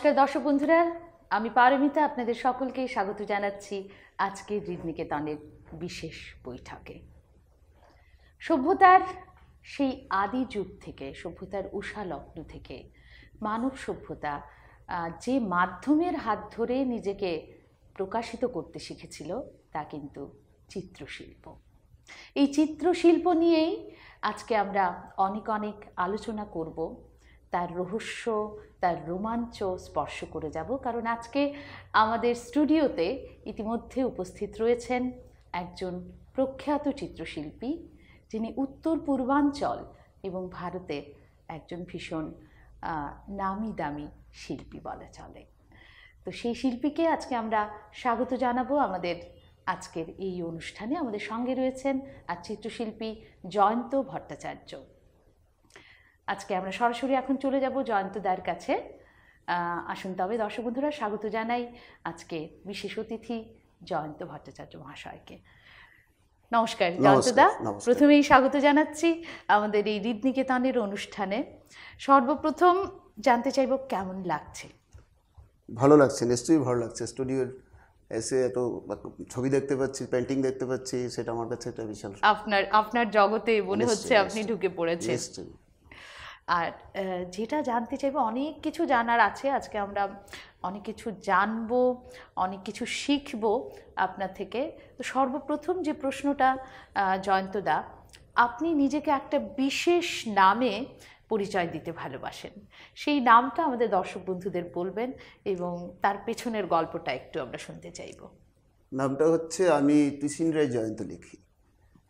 নমস্কার দর্শক বন্ধুরা আমি পারমিতা আপনাদের সকলকে স্বাগত জানাচ্ছি আজকের ঋণনিকেতনের বিশেষ বৈঠকে সভ্যতার সেই আদি যুগ থেকে সভ্যতার লগ্ন থেকে মানব সভ্যতা যে মাধ্যমের হাত ধরে নিজেকে প্রকাশিত করতে শিখেছিল তা কিন্তু চিত্রশিল্প এই চিত্রশিল্প নিয়েই আজকে আমরা অনেক অনেক আলোচনা করব তার রহস্য তার রোমাঞ্চ স্পর্শ করে যাব কারণ আজকে আমাদের স্টুডিওতে ইতিমধ্যে উপস্থিত রয়েছেন একজন প্রখ্যাত চিত্রশিল্পী যিনি উত্তর পূর্বাঞ্চল এবং ভারতে একজন ভীষণ নামি দামি শিল্পী বলা চলে তো সেই শিল্পীকে আজকে আমরা স্বাগত জানাবো আমাদের আজকের এই অনুষ্ঠানে আমাদের সঙ্গে রয়েছেন আর চিত্রশিল্পী জয়ন্ত ভট্টাচার্য আজকে আমরা সরাসরি এখন চলে যাব দার কাছে আসুন তবে দর্শক বন্ধুরা স্বাগত জানাই আজকে বিশেষ অতিথি জয়ন্ত ভট্টাচার্য মহাশয়কে নমস্কার জয়ন্তদা প্রথমেই স্বাগত জানাচ্ছি আমাদের এই নিকেতনের অনুষ্ঠানে সর্বপ্রথম জানতে চাইব কেমন লাগছে ভালো লাগছে নিশ্চয়ই ভালো লাগছে স্টুডিওর এসে এত ছবি দেখতে পাচ্ছি পেন্টিং দেখতে পাচ্ছি সেটা আমার কাছে একটা বিশাল আপনার আপনার জগতে মনে হচ্ছে আপনি ঢুকে পড়েছেন আর যেটা জানতে চাইবো অনেক কিছু জানার আছে আজকে আমরা অনেক কিছু জানবো অনেক কিছু শিখব আপনার থেকে তো সর্বপ্রথম যে প্রশ্নটা জয়ন্তদা আপনি নিজেকে একটা বিশেষ নামে পরিচয় দিতে ভালোবাসেন সেই নামটা আমাদের দর্শক বন্ধুদের বলবেন এবং তার পেছনের গল্পটা একটু আমরা শুনতে চাইব নামটা হচ্ছে আমি সিন রায় জয়ন্ত লিখি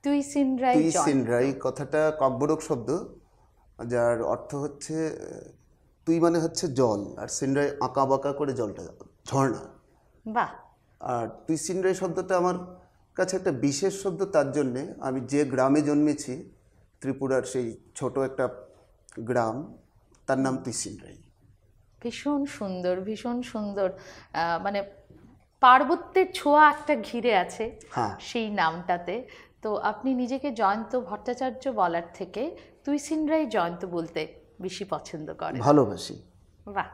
তুই রায় তুইসিন রায় কথাটা কব্বরক শব্দ যার অর্থ হচ্ছে তুই মানে হচ্ছে জল আর সিন্ড্রায় আঁকা বাঁকা করে জলটা ঝর্ণা বাহ আর তুই সিন্ড্রাই শব্দটা আমার কাছে একটা বিশেষ শব্দ তার জন্যে আমি যে গ্রামে জন্মেছি ত্রিপুরার সেই ছোট একটা গ্রাম তার নাম তুই তুইসিনরাই ভীষণ সুন্দর ভীষণ সুন্দর মানে পার্বত্যের ছোঁয়া একটা ঘিরে আছে হ্যাঁ। সেই নামটাতে তো আপনি নিজেকে জয়ন্ত ভট্টাচার্য বলার থেকে তুই সিনরাই জয়ন্ত বলতে বেশি পছন্দ করেন ভালোবাসি বাহ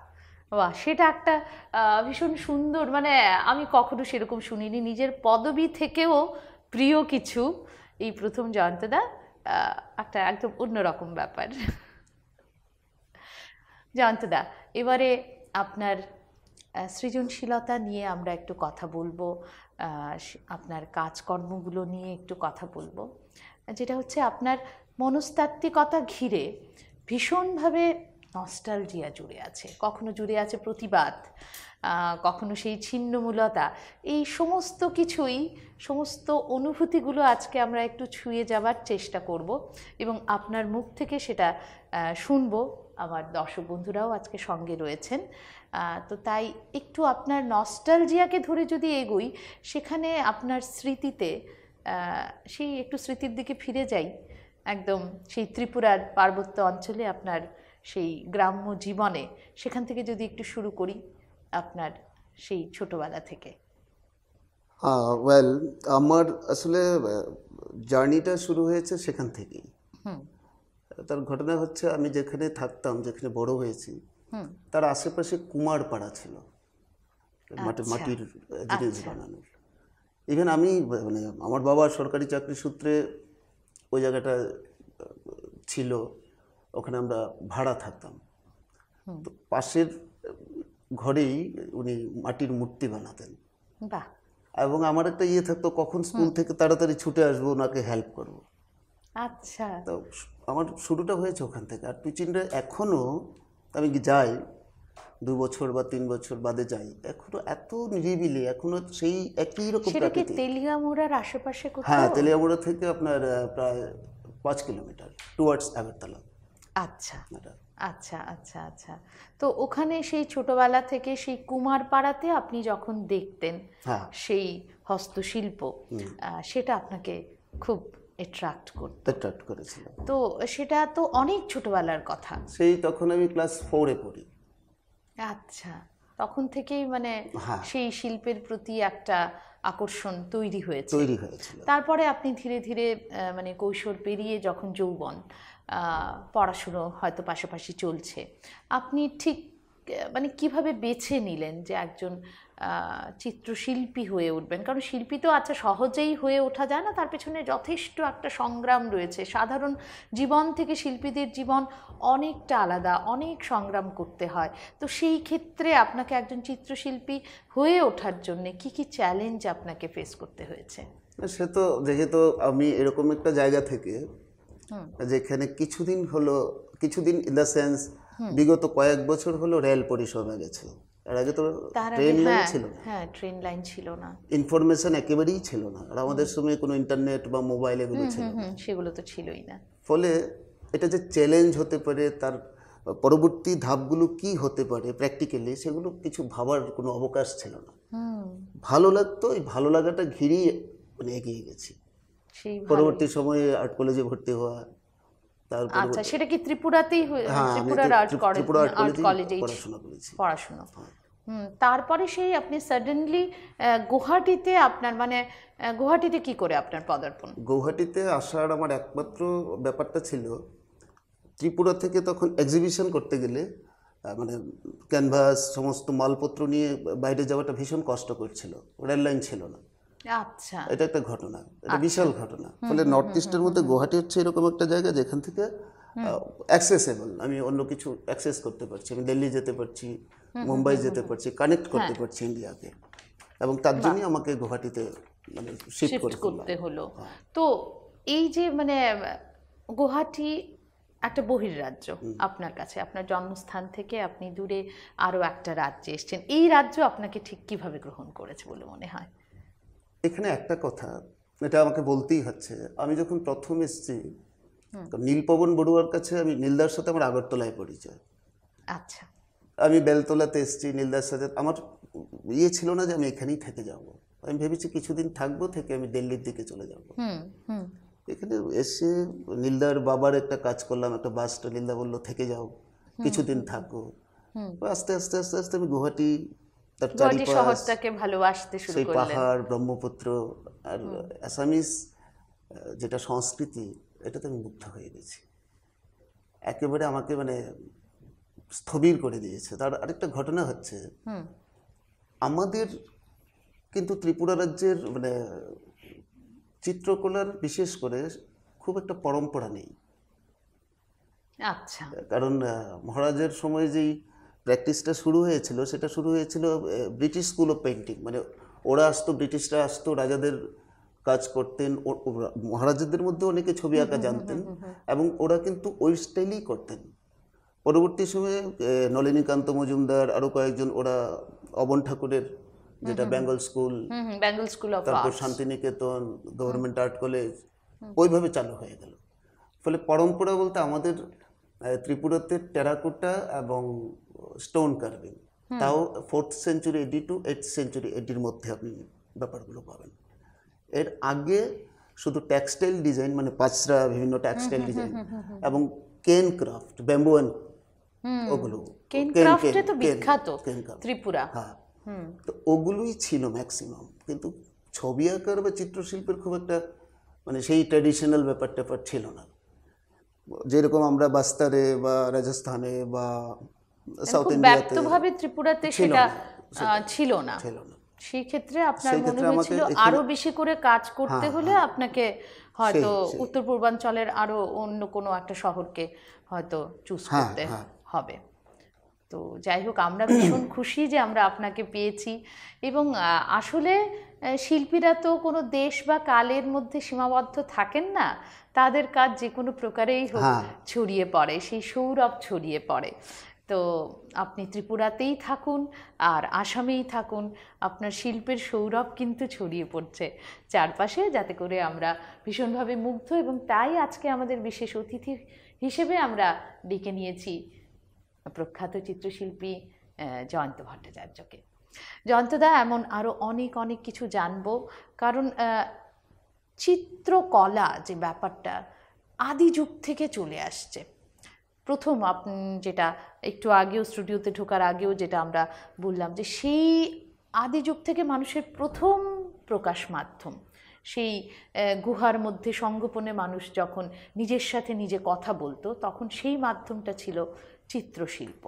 বাহ সেটা একটা ভীষণ সুন্দর মানে আমি কখনো সেরকম শুনিনি নিজের পদবি থেকেও প্রিয় কিছু এই প্রথম জয়ন্তদা একটা একদম অন্যরকম ব্যাপার জয়ন্তদা এবারে আপনার সৃজনশীলতা নিয়ে আমরা একটু কথা বলবো আপনার কাজকর্মগুলো নিয়ে একটু কথা বলবো যেটা হচ্ছে আপনার মনস্তাত্ত্বিকতা ঘিরে ভীষণভাবে নস্টালজিয়া জুড়ে আছে কখনো জুড়ে আছে প্রতিবাদ কখনো সেই ছিন্নমূলতা এই সমস্ত কিছুই সমস্ত অনুভূতিগুলো আজকে আমরা একটু ছুঁয়ে যাবার চেষ্টা করব এবং আপনার মুখ থেকে সেটা শুনবো আমার দর্শক বন্ধুরাও আজকে সঙ্গে রয়েছেন তো তাই একটু আপনার নস্টালজিয়াকে ধরে যদি এগোই সেখানে আপনার স্মৃতিতে সেই একটু স্মৃতির দিকে ফিরে যাই একদম সেই ত্রিপুরার পার্বত্য অঞ্চলে আপনার সেই গ্রাম্য জীবনে সেখান থেকে যদি একটু শুরু করি আপনার সেই ছোটবেলা থেকে ওয়েল আমার আসলে জার্নিটা শুরু হয়েছে সেখান থেকেই হুম তার ঘটনা হচ্ছে আমি যেখানে থাকতাম যেখানে বড় হয়েছি তার আশেপাশে কুমার পাড়া ছিল আচ্ছা। মাটির জিনিস আচ্ছা। বানানোর ইভেন আমি মানে আমার বাবা সরকারি চাকরি সূত্রে ওই জায়গাটা ছিল ওখানে আমরা ভাড়া থাকতাম তো পাশের ঘরেই উনি মাটির মূর্তি বানাতেন এবং আমার একটা ইয়ে থাকতো কখন স্কুল থেকে তাড়াতাড়ি ছুটে আসবো ওনাকে হেল্প করবো আচ্ছা তো আমার শুরুটা হয়েছে ওখান থেকে আর পিচিনটা এখনও আমি যাই দু বছর বা তিন বছর বাদে যাই এখনো এত নিরিবিলি এখনো সেই একই রকম প্রাকৃতিক তেলিয়ামুড়ার আশেপাশে হ্যাঁ তেলিয়ামুড়া থেকে আপনার প্রায় পাঁচ কিলোমিটার টুয়ার্ডস আগরতলা আচ্ছা আচ্ছা আচ্ছা আচ্ছা তো ওখানে সেই ছোটবেলা থেকে সেই কুমার পাড়াতে আপনি যখন দেখতেন হ্যাঁ। সেই হস্তশিল্প সেটা আপনাকে খুব অ্যাট্রাক্ট করতে অ্যাট্রাক্ট করেছিল তো সেটা তো অনেক ছোটবেলার কথা সেই তখন আমি ক্লাস ফোরে পড়ি আচ্ছা তখন থেকেই মানে হ্যাঁ। সেই শিল্পের প্রতি একটা আকর্ষণ তৈরি হয়েছে তৈরি হয়েছিল তারপরে আপনি ধীরে ধীরে মানে কৈশোর পেরিয়ে যখন যৌবন পড়াশুনো হয়তো পাশাপাশি চলছে আপনি ঠিক মানে কিভাবে বেছে নিলেন যে একজন চিত্রশিল্পী হয়ে উঠবেন কারণ শিল্পী তো আচ্ছা সহজেই হয়ে ওঠা যায় না তার পেছনে যথেষ্ট একটা সংগ্রাম রয়েছে সাধারণ জীবন থেকে শিল্পীদের জীবন অনেকটা আলাদা অনেক সংগ্রাম করতে হয় তো সেই ক্ষেত্রে আপনাকে একজন চিত্রশিল্পী হয়ে ওঠার জন্যে কি কি চ্যালেঞ্জ আপনাকে ফেস করতে হয়েছে সে তো যেহেতু আমি এরকম একটা জায়গা থেকে যেখানে কিছুদিন হলো কিছুদিন ইন দ্য সেন্স বিগত কয়েক বছর হলো রেল পরিশ্রমে গেছে এর আগে তো ট্রেন লাইন হ্যাঁ, ছিল হ্যাঁ ট্রেন লাইন ছিল না ইনফরমেশন একেবারেই ছিল না আর আমাদের সময় কোনো ইন্টারনেট বা মোবাইল এগুলো ছিল সেগুলো তো ছিলই না ফলে এটা যে চ্যালেঞ্জ হতে পারে তার পরবর্তী ধাপগুলো কি হতে পারে প্র্যাকটিক্যালি সেগুলো কিছু ভাবার কোনো অবকাশ ছিল না ভালো লাগতো এই ভালো লাগাটা ঘিরেই মানে এগিয়ে গেছি পরবর্তী সময়ে আর্ট কলেজে ভর্তি হওয়া আচ্ছা সেটা কি ত্রিপুরাতেই হ্যাঁ, ত্রিপুরার আর্ট কলেজে পড়াশোনা হ্যাঁ। তারপরে সেই আপনি সাডেনলি গুয়াহাটিতে আপনার মানে গুয়াহাটিতে কি করে আপনার পদার্পণ গুয়াহাটিতে আসার আমার একমাত্র ব্যাপারটা ছিল ত্রিপুরা থেকে তখন এক্সিবিশন করতে গেলে মানে ক্যানভাস সমস্ত মালপত্র নিয়ে বাইরে যাওয়াটা ভীষণ কষ্ট করছিল রেললাইন ছিল না আচ্ছা এটা একটা ঘটনা এটা আচ্ছা। বিশাল ঘটনা ফলে নর্থ ইস্টের মধ্যে গুয়াহাটি হচ্ছে এরকম একটা জায়গা যেখান থেকে অ্যাক্সেসেবল আমি অন্য কিছু অ্যাক্সেস করতে পারছি আমি দিল্লি যেতে পারছি মুম্বাই যেতে পারছি কানেক্ট করতে হ্যাঁ। পারছি ইন্ডিয়াকে এবং তার জন্যই আমাকে গুয়াহাটিতে মানে শিফট করতে হলো হ্যাঁ। তো এই যে মানে গুয়াহাটি একটা বহির্রাজ্য আপনার কাছে আপনার জন্মস্থান থেকে আপনি দূরে আরও একটা রাজ্যে এসছেন এই রাজ্য আপনাকে ঠিক কীভাবে গ্রহণ করেছে বলে মনে হয় এখানে একটা কথা এটা আমাকে বলতেই হচ্ছে আমি যখন প্রথম এসেছি নীলপবন বড়ুয়ার কাছে আমি নীলদার সাথে আমার আগরতলায় পরিচয় আচ্ছা আমি বেলতলাতে এসেছি নীলদার সাথে আমার ইয়ে ছিল না যে আমি এখানেই থেকে যাব আমি ভেবেছি কিছুদিন থাকবো থেকে আমি দিল্লির দিকে চলে যাব এখানে এসে নীলদার বাবার একটা কাজ করলাম একটা বাসটা নীলদা বললো থেকে যাও কিছুদিন থাকো আস্তে আস্তে আস্তে আস্তে আমি গুয়াহাটি সেই পাহাড় ব্রহ্মপুত্র আর অ্যাসামিস যেটা সংস্কৃতি এটাতে আমি মুগ্ধ হয়ে গেছি একেবারে আমাকে মানে স্থবির করে দিয়েছে তার আরেকটা ঘটনা হচ্ছে আমাদের কিন্তু ত্রিপুরা রাজ্যের মানে চিত্রকলার বিশেষ করে খুব একটা পরম্পরা নেই আচ্ছা কারণ মহারাজের সময় যেই প্র্যাকটিসটা শুরু হয়েছিল সেটা শুরু হয়েছিল ব্রিটিশ স্কুল অফ পেন্টিং মানে ওরা আসতো ব্রিটিশরা আসতো রাজাদের কাজ করতেন মহারাজাদের মধ্যে অনেকে ছবি আঁকা জানতেন এবং ওরা কিন্তু ওই স্টাইলেই করতেন পরবর্তী সময়ে নলিনীকান্ত মজুমদার আরও কয়েকজন ওরা অবন ঠাকুরের যেটা বেঙ্গল স্কুল বেঙ্গল স্কুল তারপর শান্তিনিকেতন গভর্নমেন্ট আর্ট কলেজ ওইভাবে চালু হয়ে গেল ফলে পরম্পরা বলতে আমাদের ত্রিপুরাতে টেরাকোটা এবং স্টোন কার্ভিং তাও fourth century AD to eight century এডির মধ্যে আপনি ব্যাপারগুলো পাবেন এর আগে শুধু টেক্সটাইল ডিজাইন মানে পাঁচরা বিভিন্ন টেক্সটাইল ডিজাইন এবং কেন ক্রাফট ব্যাম্বু ওগুলো তো ত্রিপুরা হ্যাঁ তো ওগুলোই ছিল ম্যাক্সিমাম কিন্তু ছবি আঁকার বা চিত্রশিল্পের খুব একটা মানে সেই ট্র্যাডিশনাল ব্যাপার ট্যাপার ছিল না যেরকম আমরা বাস্তারে বা রাজস্থানে বা সাউথ ইন্ডিয়াতে ভাবে ত্রিপুরাতে সেটা ছিল না ছিল না সেই ক্ষেত্রে আপনার মনে হয়েছিল আরো বেশি করে কাজ করতে হ্যাঁ, হলে হ্যাঁ। আপনাকে হয়তো উত্তর পূর্বাঞ্চলের আরো অন্য কোনো একটা শহরকে হয়তো চুজ হ্যাঁ, করতে হবে তো যাই হোক আমরা ভীষণ খুশি যে আমরা আপনাকে পেয়েছি এবং আসলে শিল্পীরা তো কোনো দেশ বা কালের মধ্যে সীমাবদ্ধ থাকেন না তাদের কাজ যে কোনো প্রকারেই হোক হ্যাঁ। ছড়িয়ে পড়ে সেই সৌরভ ছড়িয়ে পড়ে তো আপনি ত্রিপুরাতেই থাকুন আর আসামেই থাকুন আপনার শিল্পের সৌরভ কিন্তু ছড়িয়ে পড়ছে চারপাশে যাতে করে আমরা ভীষণভাবে মুগ্ধ এবং তাই আজকে আমাদের বিশেষ অতিথি হিসেবে আমরা ডেকে নিয়েছি প্রখ্যাত চিত্রশিল্পী জয়ন্ত ভট্টাচার্যকে জয়ন্তদা এমন আরও অনেক অনেক কিছু জানব কারণ চিত্রকলা যে ব্যাপারটা আদি যুগ থেকে চলে আসছে প্রথম যেটা একটু আগেও স্টুডিওতে ঢোকার আগেও যেটা আমরা বললাম যে সেই আদি যুগ থেকে মানুষের প্রথম প্রকাশ মাধ্যম সেই গুহার মধ্যে সংগোপনে মানুষ যখন নিজের সাথে নিজে কথা বলতো তখন সেই মাধ্যমটা ছিল চিত্রশিল্প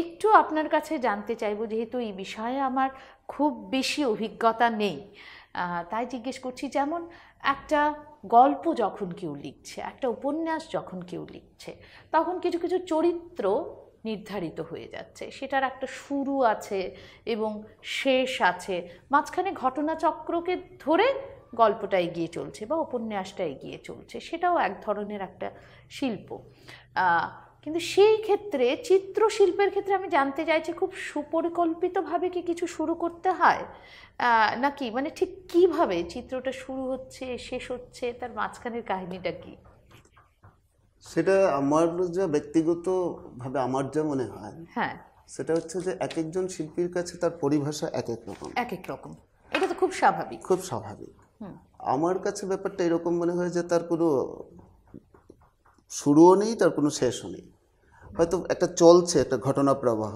একটু আপনার কাছে জানতে চাইব যেহেতু এই বিষয়ে আমার খুব বেশি অভিজ্ঞতা নেই তাই জিজ্ঞেস করছি যেমন একটা গল্প যখন কেউ লিখছে একটা উপন্যাস যখন কেউ লিখছে তখন কিছু কিছু চরিত্র নির্ধারিত হয়ে যাচ্ছে সেটার একটা শুরু আছে এবং শেষ আছে মাঝখানে ঘটনাচক্রকে ধরে গল্পটা এগিয়ে চলছে বা উপন্যাসটা এগিয়ে চলছে সেটাও এক ধরনের একটা শিল্প কিন্তু সেই ক্ষেত্রে চিত্রশিল্পের ক্ষেত্রে আমি জানতে চাইছি খুব সুপরিকল্পিতভাবে কি কিছু শুরু করতে হয় নাকি মানে ঠিক কিভাবে চিত্রটা শুরু হচ্ছে শেষ হচ্ছে তার মাঝখানের কাহিনীটা কি সেটা আমার যা ব্যক্তিগতভাবে আমার যা মনে হয় হ্যাঁ সেটা হচ্ছে যে এক একজন শিল্পীর কাছে তার পরিভাষা এক এক রকম এক এক রকম এটা তো খুব স্বাভাবিক খুব স্বাভাবিক আমার কাছে ব্যাপারটা এরকম মনে হয় যে তার কোনো শুরুও নেই তার কোনো শেষও নেই হয়তো একটা চলছে একটা ঘটনা প্রবাহ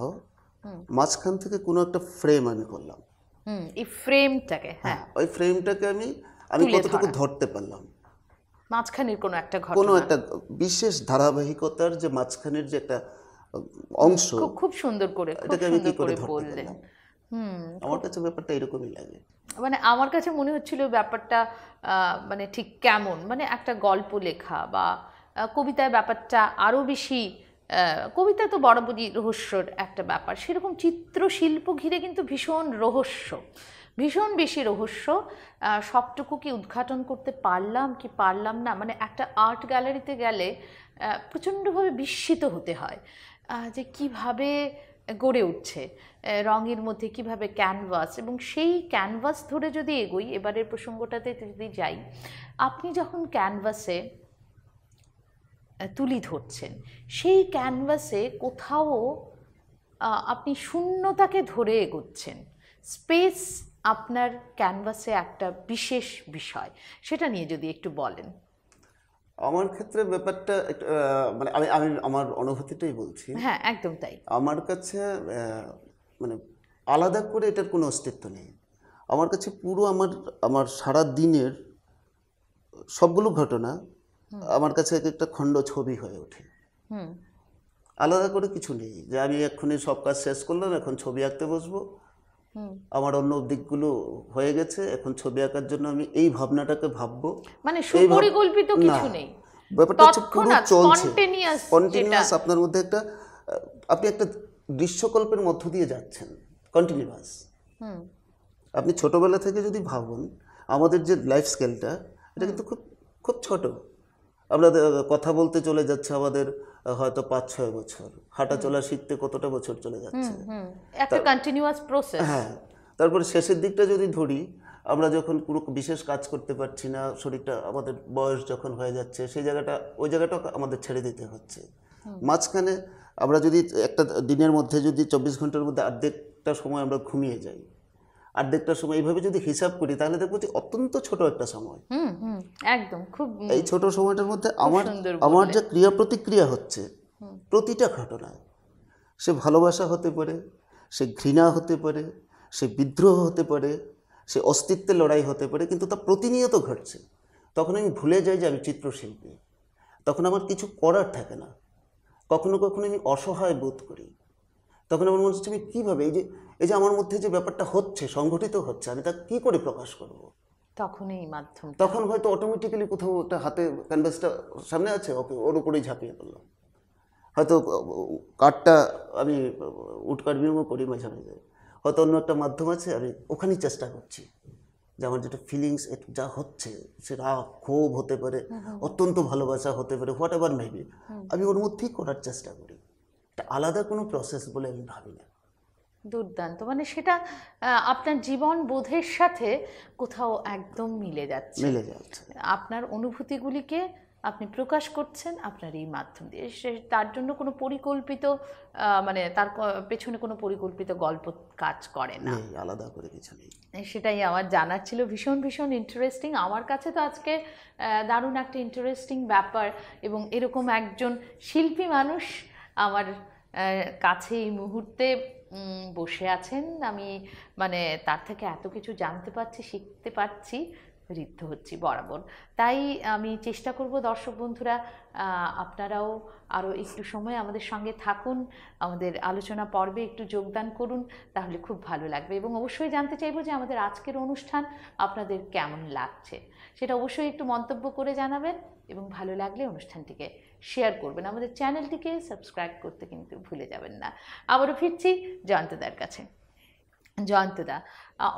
মাঝখান থেকে কোনো একটা ফ্রেম আমি করলাম এই ফ্রেমটাকে হ্যাঁ।, হ্যাঁ ওই ফ্রেমটাকে আমি আমি কতটুকু ধরতে পারলাম মাঝখানের কোনো একটা কোনো একটা বিশেষ ধারাবাহিকতার যে মাঝখানের যে একটা অংশ খুব সুন্দর করে এটাকে আমি কি করে বললেন হুম আমার কাছে ব্যাপারটা এরকমই লাগে মানে আমার কাছে মনে হচ্ছিল ব্যাপারটা মানে ঠিক কেমন মানে একটা গল্প লেখা বা কবিতায় ব্যাপারটা আরও বেশি কবিতা তো বরাবরই রহস্যর একটা ব্যাপার সেরকম চিত্রশিল্প ঘিরে কিন্তু ভীষণ রহস্য ভীষণ বেশি রহস্য সবটুকু কি উদ্ঘাটন করতে পারলাম কি পারলাম না মানে একটা আর্ট গ্যালারিতে গেলে প্রচণ্ডভাবে বিস্মিত হতে হয় যে কিভাবে গড়ে উঠছে রঙের মধ্যে কিভাবে ক্যানভাস এবং সেই ক্যানভাস ধরে যদি এগোই এবারের প্রসঙ্গটাতে যদি যাই আপনি যখন ক্যানভাসে তুলি ধরছেন সেই ক্যানভাসে কোথাও আপনি শূন্যতাকে ধরে এগোচ্ছেন স্পেস আপনার ক্যানভাসে একটা বিশেষ বিষয় সেটা নিয়ে যদি একটু বলেন আমার ক্ষেত্রে ব্যাপারটা মানে আমি আমি আমার অনুভূতিটাই বলছি হ্যাঁ একদম তাই আমার কাছে মানে আলাদা করে এটার কোনো অস্তিত্ব নেই আমার কাছে পুরো আমার আমার সারা দিনের সবগুলো ঘটনা আমার কাছে একটা খণ্ড ছবি হয়ে ওঠে আলাদা করে কিছু নেই যে আমি এক্ষুনি সব কাজ শেষ করলাম এখন ছবি আঁকতে বসবো আমার অন্য দিকগুলো হয়ে গেছে এখন ছবি আঁকার জন্য আমি এই ভাবনাটাকে ভাববো মানে সুপরিকল্পিত কিছু নেই ব্যাপারটা হচ্ছে পুরো চলছে কন্টিনিউয়াস আপনার মধ্যে একটা আপনি একটা দৃশ্যকল্পের মধ্য দিয়ে যাচ্ছেন কন্টিনিউয়াস আপনি ছোটবেলা থেকে যদি ভাবুন আমাদের যে লাইফ স্কেলটা এটা কিন্তু খুব খুব ছোট আমরা কথা বলতে চলে যাচ্ছে আমাদের হয়তো পাঁচ ছয় বছর হাঁটা চলা শিখতে কতটা বছর চলে যাচ্ছে একটা কন্টিনিউয়াস প্রসেস হ্যাঁ তারপরে শেষের দিকটা যদি ধরি আমরা যখন পুরো বিশেষ কাজ করতে পারছি না শরীরটা আমাদের বয়স যখন হয়ে যাচ্ছে সেই জায়গাটা ওই জায়গাটা আমাদের ছেড়ে দিতে হচ্ছে মাঝখানে আমরা যদি একটা দিনের মধ্যে যদি চব্বিশ ঘন্টার মধ্যে অর্ধেকটা সময় আমরা ঘুমিয়ে যাই আর্ধেকটার সময় এইভাবে যদি হিসাব করি তাহলে দেখবো যে অত্যন্ত ছোট একটা সময় একদম খুব এই ছোট সময়টার মধ্যে আমার আমার যে ক্রিয়া প্রতিক্রিয়া হচ্ছে প্রতিটা ঘটনায় সে ভালোবাসা হতে পারে সে ঘৃণা হতে পারে সে বিদ্রোহ হতে পারে সে অস্তিত্বের লড়াই হতে পারে কিন্তু তা প্রতিনিয়ত ঘটছে তখন আমি ভুলে যাই যে আমি চিত্রশিল্পী তখন আমার কিছু করার থাকে না কখনো কখনো আমি অসহায় বোধ করি তখন আমার মনে হচ্ছে আমি কীভাবে এই যে এই যে আমার মধ্যে যে ব্যাপারটা হচ্ছে সংগঠিত হচ্ছে আমি তা কি করে প্রকাশ করব তখন এই মাধ্যম তখন হয়তো অটোমেটিক্যালি কোথাও একটা হাতে ক্যানভাসটা সামনে আছে ওকে ওর উপরেই ঝাঁপিয়ে পড়লাম হয়তো কাঠটা আমি উটকার বিমও করি মাঝে মাঝে হয়তো অন্য একটা মাধ্যম আছে আমি ওখানেই চেষ্টা করছি যে আমার যেটা ফিলিংস যা হচ্ছে সেটা ক্ষোভ হতে পারে অত্যন্ত ভালোবাসা হতে পারে হোয়াট এভার মেবি আমি ওর মধ্যেই করার চেষ্টা করি এটা আলাদা কোনো প্রসেস বলে আমি ভাবি না দুর্দান্ত মানে সেটা আপনার জীবন বোধের সাথে কোথাও একদম মিলে যাচ্ছে মিলে যাচ্ছে আপনার অনুভূতিগুলিকে আপনি প্রকাশ করছেন আপনার এই মাধ্যম দিয়ে তার জন্য কোনো পরিকল্পিত মানে তার পেছনে কোনো পরিকল্পিত গল্প কাজ করে না আলাদা করে কিছু নেই সেটাই আমার জানার ছিল ভীষণ ভীষণ ইন্টারেস্টিং আমার কাছে তো আজকে দারুণ একটা ইন্টারেস্টিং ব্যাপার এবং এরকম একজন শিল্পী মানুষ আমার কাছে এই মুহূর্তে বসে আছেন আমি মানে তার থেকে এত কিছু জানতে পারছি শিখতে পারছি ঋদ্ধ হচ্ছি বরাবর তাই আমি চেষ্টা করব দর্শক বন্ধুরা আপনারাও আরও একটু সময় আমাদের সঙ্গে থাকুন আমাদের আলোচনা পর্বে একটু যোগদান করুন তাহলে খুব ভালো লাগবে এবং অবশ্যই জানতে চাইব যে আমাদের আজকের অনুষ্ঠান আপনাদের কেমন লাগছে সেটা অবশ্যই একটু মন্তব্য করে জানাবেন এবং ভালো লাগলে অনুষ্ঠানটিকে শেয়ার করবেন আমাদের চ্যানেলটিকে সাবস্ক্রাইব করতে কিন্তু ভুলে যাবেন না আবারও ফিরছি জয়ন্তদার কাছে জয়ন্তদা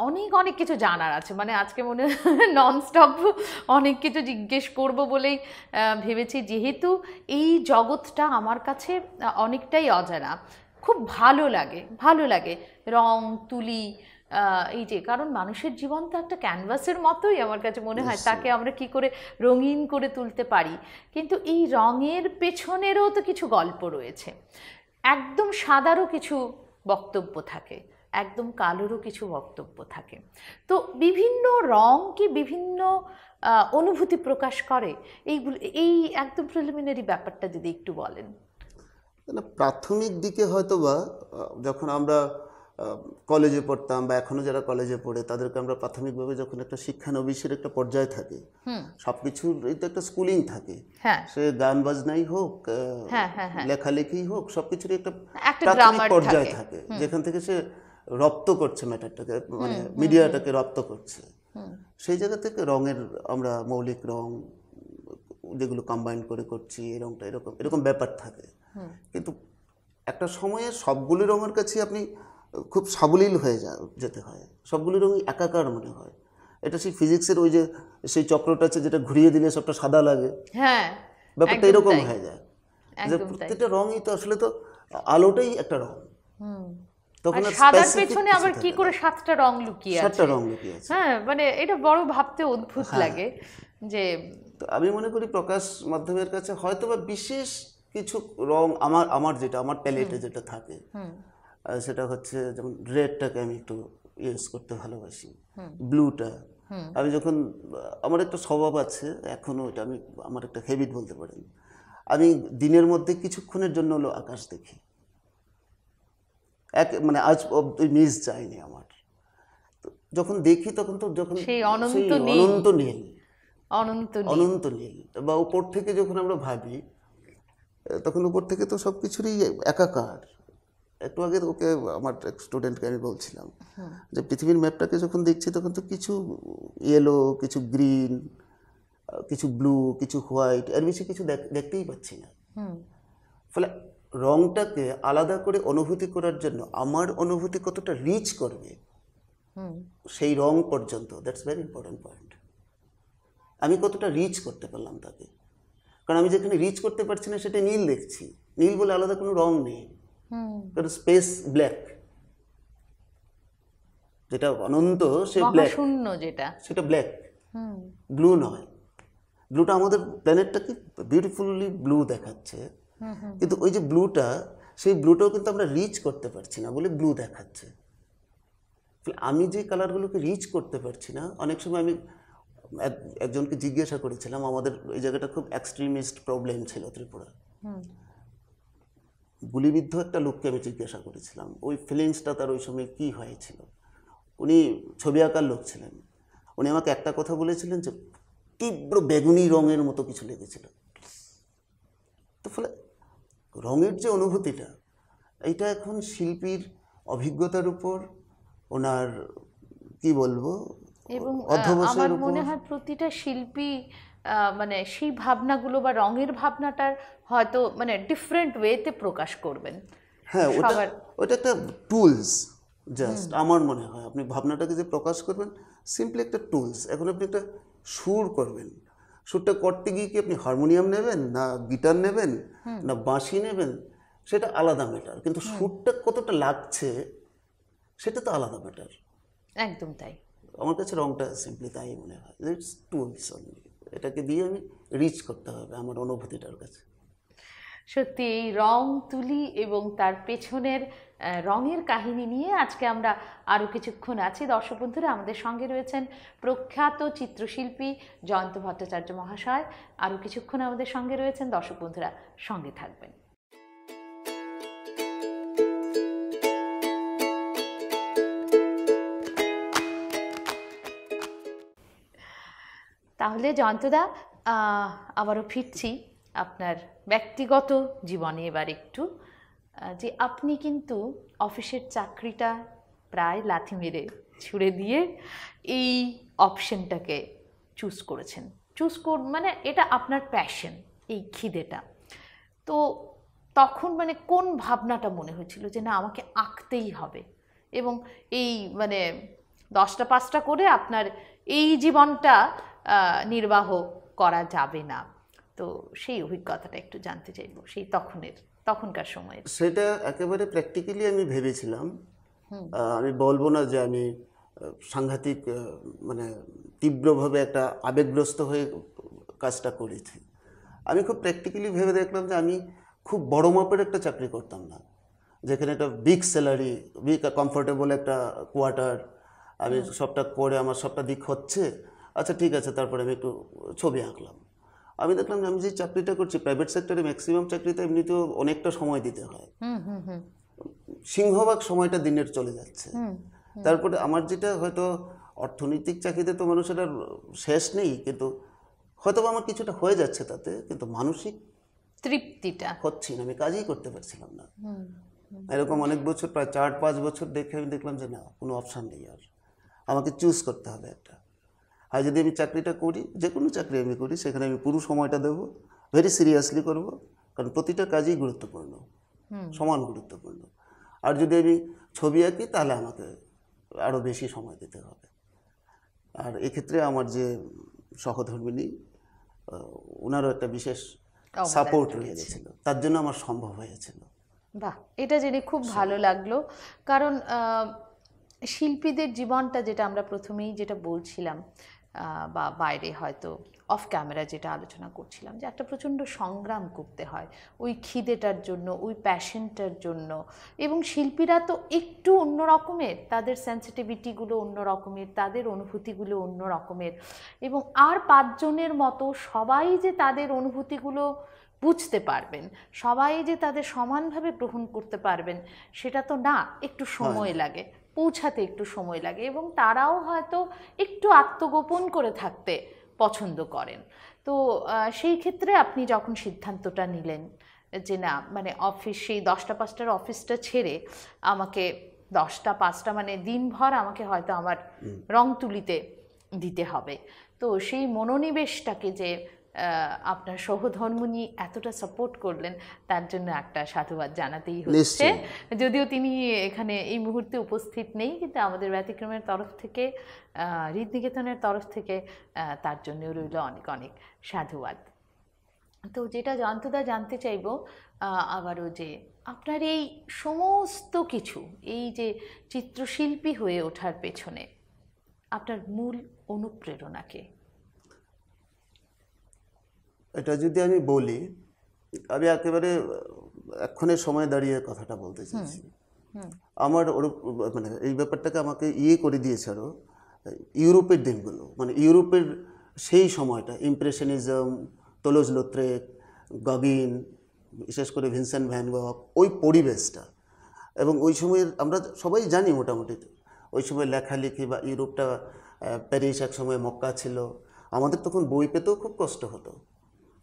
অনেক অনেক কিছু জানার আছে মানে আজকে মনে ননস্টপ অনেক কিছু জিজ্ঞেস করব বলেই ভেবেছি যেহেতু এই জগৎটা আমার কাছে অনেকটাই অজানা খুব ভালো লাগে ভালো লাগে রং তুলি এই যে কারণ মানুষের জীবন তো একটা ক্যানভাসের মতোই আমার কাছে মনে হয় তাকে আমরা কি করে রঙিন করে তুলতে পারি কিন্তু এই রঙের পেছনেরও তো কিছু গল্প রয়েছে একদম সাদারও কিছু বক্তব্য থাকে একদম কালোরও কিছু বক্তব্য থাকে তো বিভিন্ন রং কি বিভিন্ন অনুভূতি প্রকাশ করে এইগুলো এই একদম প্রিলিমিনারি ব্যাপারটা যদি একটু বলেন প্রাথমিক দিকে হয়তো বা যখন আমরা কলেজে পড়তাম বা এখনো যারা কলেজে পড়ে তাদেরকে আমরা প্রাথমিকভাবে যখন একটা শিক্ষানবিশের একটা পর্যায় থাকে সবকিছুর এই তো একটা স্কুলিং থাকে হ্যাঁ। সে গান বাজনাই হোক হ্যাঁ, হ্যাঁ, লেখালেখি হোক সবকিছুর একটা প্রাথমিক পর্যায় থাকে যেখান থেকে সে রপ্ত করছে ম্যাটারটাকে মানে মিডিয়াটাকে রপ্ত করছে সেই জায়গা থেকে রঙের আমরা মৌলিক রং যেগুলো কম্বাইন করে করছি রঙটা এরকম এরকম ব্যাপার থাকে কিন্তু একটা সময়ে সবগুলি রঙের কাছে আপনি খুব সাবলীল হয়ে যা যেতে হয় সবগুলি রঙই একাকার মনে হয় এটা সেই ফিজিক্সের ওই যে সেই চক্রটা আছে যেটা ঘুরিয়ে দিলে সবটা সাদা লাগে হ্যাঁ ব্যাপারটা এরকম হয়ে যায় যে প্রত্যেকটা রঙই তো আসলে তো আলোটাই একটা রং তখন সাদার পেছনে আবার কি করে সাতটা রং লুকিয়ে আছে সাতটা রং লুকিয়ে আছে হ্যাঁ মানে এটা বড় ভাবতে অদ্ভুত হ্যাঁ। লাগে যে আমি মনে করি প্রকাশ মাধ্যমের কাছে হয়তোবা বিশেষ কিছু রং আমার আমার যেটা আমার প্যালেটে যেটা থাকে সেটা হচ্ছে যেমন রেডটাকে আমি একটু ইউজ করতে ভালোবাসি ব্লুটা আমি যখন আমার একটা স্বভাব আছে এখনও এটা আমি আমার একটা হ্যাবিট বলতে পারেন আমি দিনের মধ্যে কিছুক্ষণের জন্য হলো আকাশ দেখি এক মানে আজ অব্দি মিস যায়নি আমার যখন দেখি তখন তো যখন অনন্ত নীল অনন্ত অনন্ত নীল বা উপর থেকে যখন আমরা ভাবি তখন উপর থেকে তো সব কিছুরই একাকার একটু আগে ওকে আমার এক স্টুডেন্টকে আমি বলছিলাম যে পৃথিবীর ম্যাপটাকে যখন দেখছি তখন তো কিছু ইয়েলো কিছু গ্রিন কিছু ব্লু কিছু হোয়াইট এর বেশি কিছু দেখতেই পাচ্ছি না ফলে রংটাকে আলাদা করে অনুভূতি করার জন্য আমার অনুভূতি কতটা রিচ করবে সেই রং পর্যন্ত দ্যাটস ভেরি ইম্পর্টেন্ট পয়েন্ট আমি কতটা রিচ করতে পারলাম তাকে কারণ আমি যেখানে রিচ করতে পারছি না সেটা নীল দেখছি নীল বলে আলাদা কোনো রং নেই কারণ স্পেস ব্ল্যাক যেটা অনন্ত সে ব্ল্যাক শূন্য যেটা সেটা ব্ল্যাক ব্লু নয় ব্লুটা আমাদের প্ল্যানেটটাকে বিউটিফুলি ব্লু দেখাচ্ছে কিন্তু ওই যে ব্লুটা সেই ব্লুটাও কিন্তু আমরা রিচ করতে পারছি না বলে ব্লু দেখাচ্ছে আমি যে কালারগুলোকে রিচ করতে পারছি না অনেক সময় আমি একজনকে জিজ্ঞাসা করেছিলাম আমাদের এই জায়গাটা খুব এক্সট্রিমিস্ট প্রবলেম ছিল ত্রিপুরা গুলিবিদ্ধ একটা লোককে আমি জিজ্ঞাসা করেছিলাম ওই ফিলিংসটা তার ওই সময় কি হয়েছিল উনি ছবি আঁকার লোক ছিলেন উনি আমাকে একটা কথা বলেছিলেন যে তীব্র বেগুনি রঙের মতো কিছু লেগেছিল তো ফলে রঙের যে অনুভূতিটা এটা এখন শিল্পীর অভিজ্ঞতার উপর ওনার কি বলবো এবং আমার মনে হয় প্রতিটা শিল্পী মানে সেই ভাবনাগুলো বা রঙের ভাবনাটার হয়তো মানে ডিফারেন্ট ওয়েতে প্রকাশ করবেন হ্যাঁ ওটা ওটা একটা টুলস জাস্ট আমার মনে হয় আপনি ভাবনাটাকে যে প্রকাশ করবেন সিম্পলি একটা টুলস এখন আপনি একটা সুর করবেন সুরটা করতে গিয়ে কি আপনি হারমোনিয়াম নেবেন না গিটার নেবেন না বাঁশি নেবেন সেটা আলাদা ম্যাটার কিন্তু সুরটা কতটা লাগছে সেটা তো আলাদা ম্যাটার একদম তাই আমার কাছে রংটা সিম্পলি তাই মনে হয় ইটস টুলস অনলি এটাকে দিয়ে আমি রিচ করতে হবে আমার অনুভূতিটার কাছে সত্যি এই রং তুলি এবং তার পেছনের রঙের কাহিনী নিয়ে আজকে আমরা আরও কিছুক্ষণ আছি দর্শক বন্ধুরা আমাদের সঙ্গে রয়েছেন প্রখ্যাত চিত্রশিল্পী জয়ন্ত ভট্টাচার্য মহাশয় আরও কিছুক্ষণ আমাদের সঙ্গে রয়েছেন দর্শক বন্ধুরা সঙ্গে থাকবেন তাহলে জয়ন্তদা আবারও ফিরছি আপনার ব্যক্তিগত জীবনে এবার একটু যে আপনি কিন্তু অফিসের চাকরিটা প্রায় লাথি মেরে ছুড়ে দিয়ে এই অপশনটাকে চুজ করেছেন চুজ কর মানে এটা আপনার প্যাশন এই খিদেটা তো তখন মানে কোন ভাবনাটা মনে হয়েছিল যে না আমাকে আঁকতেই হবে এবং এই মানে দশটা পাঁচটা করে আপনার এই জীবনটা নির্বাহ করা যাবে না তো সেই অভিজ্ঞতাটা একটু জানতে চাইব সেই তখনের তখনকার সময় সেটা একেবারে প্র্যাকটিক্যালি আমি ভেবেছিলাম আমি বলবো না যে আমি সাংঘাতিক মানে তীব্রভাবে একটা আবেগগ্রস্ত হয়ে কাজটা করেছি আমি খুব প্র্যাকটিক্যালি ভেবে দেখলাম যে আমি খুব বড় মাপের একটা চাকরি করতাম না যেখানে একটা বিগ স্যালারি বিগ কমফোর্টেবল একটা কোয়ার্টার আমি সবটা করে আমার সবটা দিক হচ্ছে আচ্ছা ঠিক আছে তারপরে আমি একটু ছবি আঁকলাম আমি দেখলাম যে আমি যে চাকরিটা করছি প্রাইভেট সেক্টরে ম্যাক্সিমাম চাকরিতে এমনিতেও অনেকটা সময় দিতে হয় সিংহভাগ সময়টা দিনের চলে যাচ্ছে তারপরে আমার যেটা হয়তো অর্থনৈতিক চাকরিতে তো মানুষের আর শেষ নেই কিন্তু হয়তো আমার কিছুটা হয়ে যাচ্ছে তাতে কিন্তু মানসিক তৃপ্তিটা হচ্ছে না আমি কাজই করতে পারছিলাম না এরকম অনেক বছর প্রায় চার পাঁচ বছর দেখে আমি দেখলাম যে না কোনো অপশান নেই আর আমাকে চুজ করতে হবে একটা আর যদি আমি চাকরিটা করি যে কোনো চাকরি আমি করি সেখানে আমি পুরো সময়টা দেবো ভেরি সিরিয়াসলি করব কারণ প্রতিটা কাজই গুরুত্বপূর্ণ সমান গুরুত্বপূর্ণ আর যদি আমি ছবি আঁকি তাহলে আমাকে আরও বেশি সময় দিতে হবে আর এক্ষেত্রে আমার যে সহধর্মিনী ওনারও একটা বিশেষ সাপোর্ট রয়ে গেছিল তার জন্য আমার সম্ভব হয়েছিল বাহ এটা জেনে খুব ভালো লাগলো কারণ শিল্পীদের জীবনটা যেটা আমরা প্রথমেই যেটা বলছিলাম বা বাইরে হয়তো অফ ক্যামেরা যেটা আলোচনা করছিলাম যে একটা প্রচণ্ড সংগ্রাম করতে হয় ওই খিদেটার জন্য ওই প্যাশনটার জন্য এবং শিল্পীরা তো একটু অন্য রকমের তাদের সেন্সিটিভিটিগুলো অন্য রকমের তাদের অনুভূতিগুলো অন্য রকমের এবং আর পাঁচজনের মতো সবাই যে তাদের অনুভূতিগুলো বুঝতে পারবেন সবাই যে তাদের সমানভাবে গ্রহণ করতে পারবেন সেটা তো না একটু সময় লাগে পৌঁছাতে একটু সময় লাগে এবং তারাও হয়তো একটু আত্মগোপন করে থাকতে পছন্দ করেন তো সেই ক্ষেত্রে আপনি যখন সিদ্ধান্তটা নিলেন যে না মানে অফিস সেই দশটা পাঁচটার অফিসটা ছেড়ে আমাকে দশটা পাঁচটা মানে দিনভর আমাকে হয়তো আমার রং তুলিতে দিতে হবে তো সেই মনোনিবেশটাকে যে আপনার সহধর্ম নিয়ে এতটা সাপোর্ট করলেন তার জন্য একটা সাধুবাদ জানাতেই হচ্ছে যদিও তিনি এখানে এই মুহূর্তে উপস্থিত নেই কিন্তু আমাদের ব্যতিক্রমের তরফ থেকে হৃদনিকেতনের তরফ থেকে তার জন্য রইল অনেক অনেক সাধুবাদ তো যেটা জানতুদা জানতে চাইব আবারও যে আপনার এই সমস্ত কিছু এই যে চিত্রশিল্পী হয়ে ওঠার পেছনে আপনার মূল অনুপ্রেরণাকে এটা যদি আমি বলি আমি একেবারে এক্ষণের সময় দাঁড়িয়ে কথাটা বলতে চাইছি আমার ওর মানে এই ব্যাপারটাকে আমাকে ইয়ে করে দিয়েছে আরও ইউরোপের দিনগুলো মানে ইউরোপের সেই সময়টা ইমপ্রেশনিজম তলোজ লোত্রেক গগিন বিশেষ করে ভিনসেন্ট ভ্যানগক ওই পরিবেশটা এবং ওই সময়ের আমরা সবাই জানি মোটামুটি ওই সময় লেখালেখি বা ইউরোপটা প্যারিস এক সময় মক্কা ছিল আমাদের তখন বই পেতেও খুব কষ্ট হতো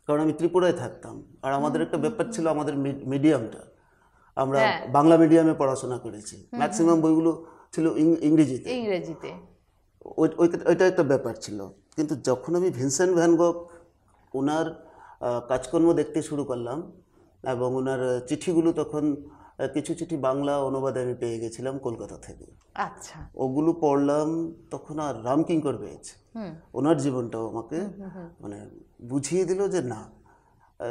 কারণ আমি ত্রিপুরায় থাকতাম আর আমাদের একটা ব্যাপার ছিল আমাদের মিডিয়ামটা আমরা হ্যাঁ। বাংলা মিডিয়ামে পড়াশোনা করেছি ম্যাক্সিমাম বইগুলো ছিল ইংরেজিতে ইংরেজিতে ওইটা একটা ব্যাপার ছিল কিন্তু যখন আমি ভিনসেন্ট ভ্যানগক ওনার কাজকর্ম দেখতে শুরু করলাম এবং ওনার চিঠিগুলো তখন কিছু চিঠি বাংলা অনুবাদে আমি পেয়ে গেছিলাম কলকাতা থেকে আচ্ছা ওগুলো পড়লাম তখন আর রামকিঙ্কর পেয়েছে ওনার জীবনটাও আমাকে মানে বুঝিয়ে দিল যে না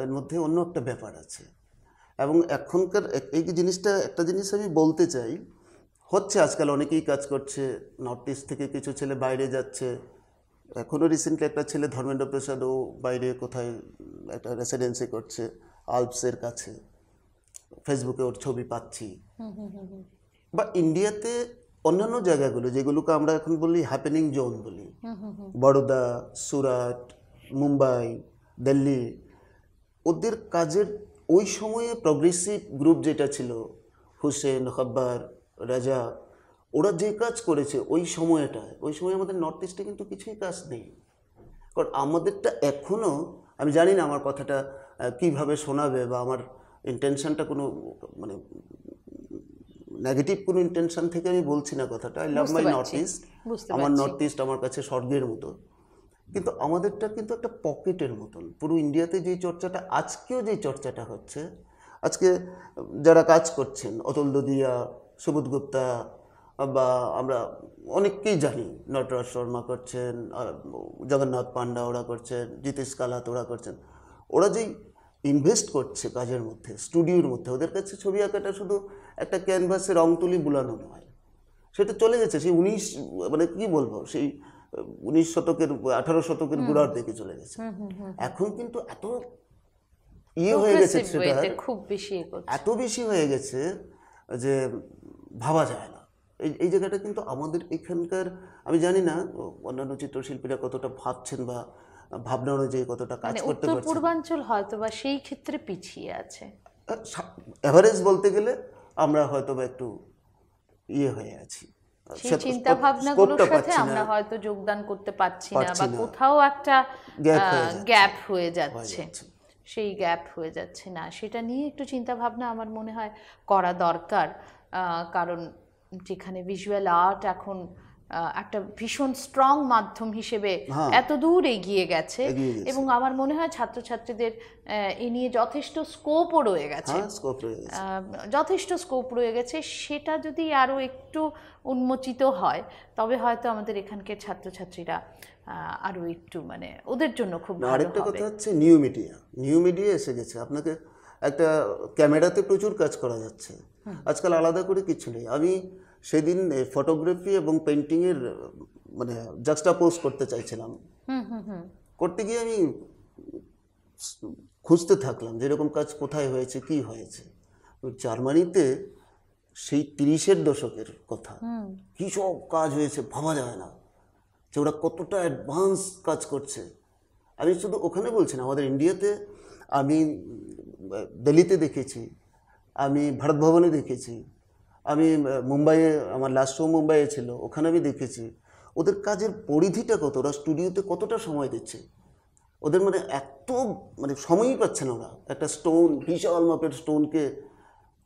এর মধ্যে অন্য একটা ব্যাপার আছে এবং এখনকার এই জিনিসটা একটা জিনিস আমি বলতে চাই হচ্ছে আজকাল অনেকেই কাজ করছে নর্থ ইস্ট থেকে কিছু ছেলে বাইরে যাচ্ছে এখনও রিসেন্টলি একটা ছেলে ধর্মেন্দ্র প্রসাদও বাইরে কোথায় একটা রেসিডেন্সি করছে আলপসের কাছে ফেসবুকে ওর ছবি পাচ্ছি বা ইন্ডিয়াতে অন্যান্য জায়গাগুলো যেগুলোকে আমরা এখন বলি হ্যাপেনিং জোন বলি বড়দা সুরাট মুম্বাই দিল্লি ওদের কাজের ওই সময়ে প্রগ্রেসিভ গ্রুপ যেটা ছিল হুসেন খব্বার রাজা ওরা যে কাজ করেছে ওই সময়টায় ওই সময় আমাদের নর্থ ইস্টে কিন্তু কিছুই কাজ নেই কারণ আমাদেরটা এখনও আমি জানি না আমার কথাটা কিভাবে শোনাবে বা আমার ইন্টেনশনটা কোনো মানে নেগেটিভ কোনো ইন্টেনশন থেকে আমি বলছি না কথাটা I love my north east আমার নর্থ ইস্ট আমার কাছে স্বর্গের মতো কিন্তু আমাদেরটা কিন্তু একটা পকেটের মতন পুরো ইন্ডিয়াতে যে চর্চাটা আজকেও যে চর্চাটা হচ্ছে আজকে যারা কাজ করছেন অতুল দদিয়া সুবোধ গুপ্তা বা আমরা অনেককেই জানি নটরাজ শর্মা করছেন জগন্নাথ পান্ডা ওরা করছেন জিতেশ কালাত ওরা করছেন ওরা যেই ইনভেস্ট করছে কাজের মধ্যে স্টুডিওর মধ্যে ওদের কাছে ছবি আঁকাটা শুধু একটা ক্যানভাসে রং তুলি বুলানো নয় সেটা চলে গেছে সেই উনিশ মানে কি বলবো সেই উনিশ শতকের আঠারো শতকের গোড়ার দিকে চলে গেছে এখন কিন্তু এত ইয়ে হয়ে গেছে সেটা খুব বেশি এত বেশি হয়ে গেছে যে ভাবা যায় না এই এই জায়গাটা কিন্তু আমাদের এখানকার আমি জানি না অন্যান্য চিত্রশিল্পীরা কতটা ভাবছেন বা ভাবনা অনুযায়ী কতটা কাজ মানে করতে পারছেন পূর্বাঞ্চল হয়তো বা সেই ক্ষেত্রে পিছিয়ে আছে এভারেজ বলতে গেলে আমরা হয়তো বা একটু ইয়ে হয়ে আছি সেই চিন্তা ভাবনাগুলোর সাথে আমরা হয়তো যোগদান করতে পারছি না বা কোথাও একটা গ্যাপ হয়ে যাচ্ছে সেই গ্যাপ হয়ে যাচ্ছে না সেটা নিয়ে একটু চিন্তা ভাবনা আমার মনে হয় করা দরকার কারণ যেখানে ভিজুয়াল আর্ট এখন একটা ভীষণ স্ট্রং মাধ্যম হিসেবে হ্যাঁ। এত দূর এগিয়ে গেছে এবং আমার মনে হয় ছাত্রছাত্রীদের এ নিয়ে যথেষ্ট স্কোপও রয়ে গেছে হ্যাঁ, যথেষ্ট স্কোপ রয়ে গেছে সেটা যদি আরও একটু উন্মোচিত হয় তবে হয়তো আমাদের এখানকার ছাত্রছাত্রীরা আরও একটু মানে ওদের জন্য খুব আরেকটা কথা হচ্ছে নিউ মিডিয়া নিউ মিডিয়া এসে গেছে আপনাকে একটা ক্যামেরাতে প্রচুর কাজ করা যাচ্ছে আজকাল আলাদা করে কিছু নেই আমি সেদিন ফটোগ্রাফি এবং পেন্টিংয়ের মানে জাক্সটাপোজ করতে চাইছিলাম করতে গিয়ে আমি খুঁজতে থাকলাম যে এরকম কাজ কোথায় হয়েছে কি হয়েছে জার্মানিতে সেই তিরিশের দশকের কথা কি সব কাজ হয়েছে ভাবা যায় না যে ওরা কতটা অ্যাডভান্স কাজ করছে আমি শুধু ওখানে বলছি না আমাদের ইন্ডিয়াতে আমি দিল্লিতে দেখেছি আমি ভারত ভবনে দেখেছি আমি মুম্বাইয়ে আমার লাস্ট শো মুম্বাইয়ে ছিল ওখানে আমি দেখেছি ওদের কাজের পরিধিটা কত ওরা স্টুডিওতে কতটা সময় দিচ্ছে ওদের মানে এত মানে সময়ই পাচ্ছে না ওরা একটা স্টোন বিশাল মাপের স্টোনকে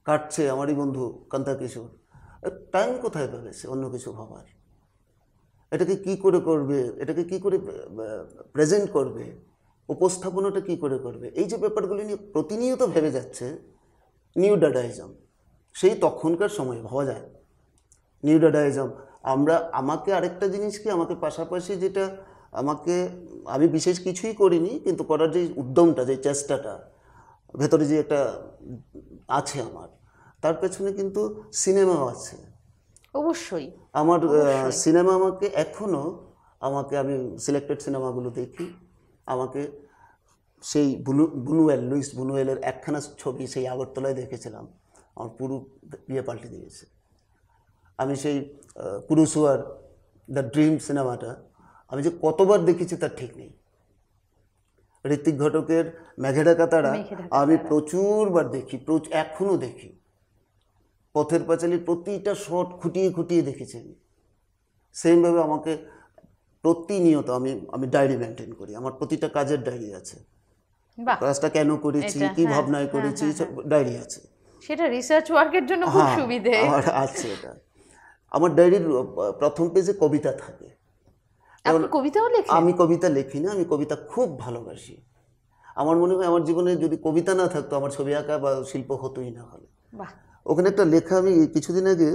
কাটছে আমারই বন্ধু কান্তা কিশোর টাইম কোথায় পেয়েছে অন্য কিছু ভাবার এটাকে কি করে করবে এটাকে কি করে প্রেজেন্ট করবে উপস্থাপনাটা কি করে করবে এই যে ব্যাপারগুলি নিয়ে প্রতিনিয়ত ভেবে যাচ্ছে নিউ ডাডাইজম সেই তখনকার সময়ে ভাবা যায় নিউ আমরা আমাকে আরেকটা জিনিস কি আমাকে পাশাপাশি যেটা আমাকে আমি বিশেষ কিছুই করিনি কিন্তু করার যে উদ্যমটা যে চেষ্টাটা ভেতরে যে একটা আছে আমার তার পেছনে কিন্তু সিনেমাও আছে অবশ্যই আমার সিনেমা আমাকে এখনও আমাকে আমি সিলেক্টেড সিনেমাগুলো দেখি আমাকে সেই বুনুয়েল লুইস বুনুয়েলের একখানা ছবি সেই আগরতলায় দেখেছিলাম আমার পুরো ইয়ে পাল্টে দিয়েছে আমি সেই কুরুসুয়ার দ্য ড্রিম সিনেমাটা আমি যে কতবার দেখেছি তার ঠিক নেই ঋত্বিক ঘটকের মেঘেডা কাতারা আমি প্রচুরবার দেখি এখনও দেখি পথের পাঁচালির প্রতিটা শট খুঁটিয়ে খুঁটিয়ে দেখেছি আমি সেইভাবে আমাকে প্রতিনিয়ত আমি আমি ডায়েরি মেনটেন করি আমার প্রতিটা কাজের ডায়েরি আছে কাজটা কেন করেছি কি হ্যাঁ, ভাবনায় হ্যাঁ, করেছি ডায়েরি হ্যাঁ, আছে সেটা রিসার্চ ওয়ার্কের জন্য খুব হ্যাঁ, সুবিধে আছে এটা আমার ডায়েরির প্রথম পেজে কবিতা থাকে আপনি কবিতাও লেখেন আমি কবিতা লিখি না আমি কবিতা খুব ভালোবাসি আমার মনে হয় আমার জীবনে যদি কবিতা না থাকতো আমার ছবি আঁকা বা শিল্প হতোই না হলে ওখানে একটা লেখা আমি কিছুদিন আগে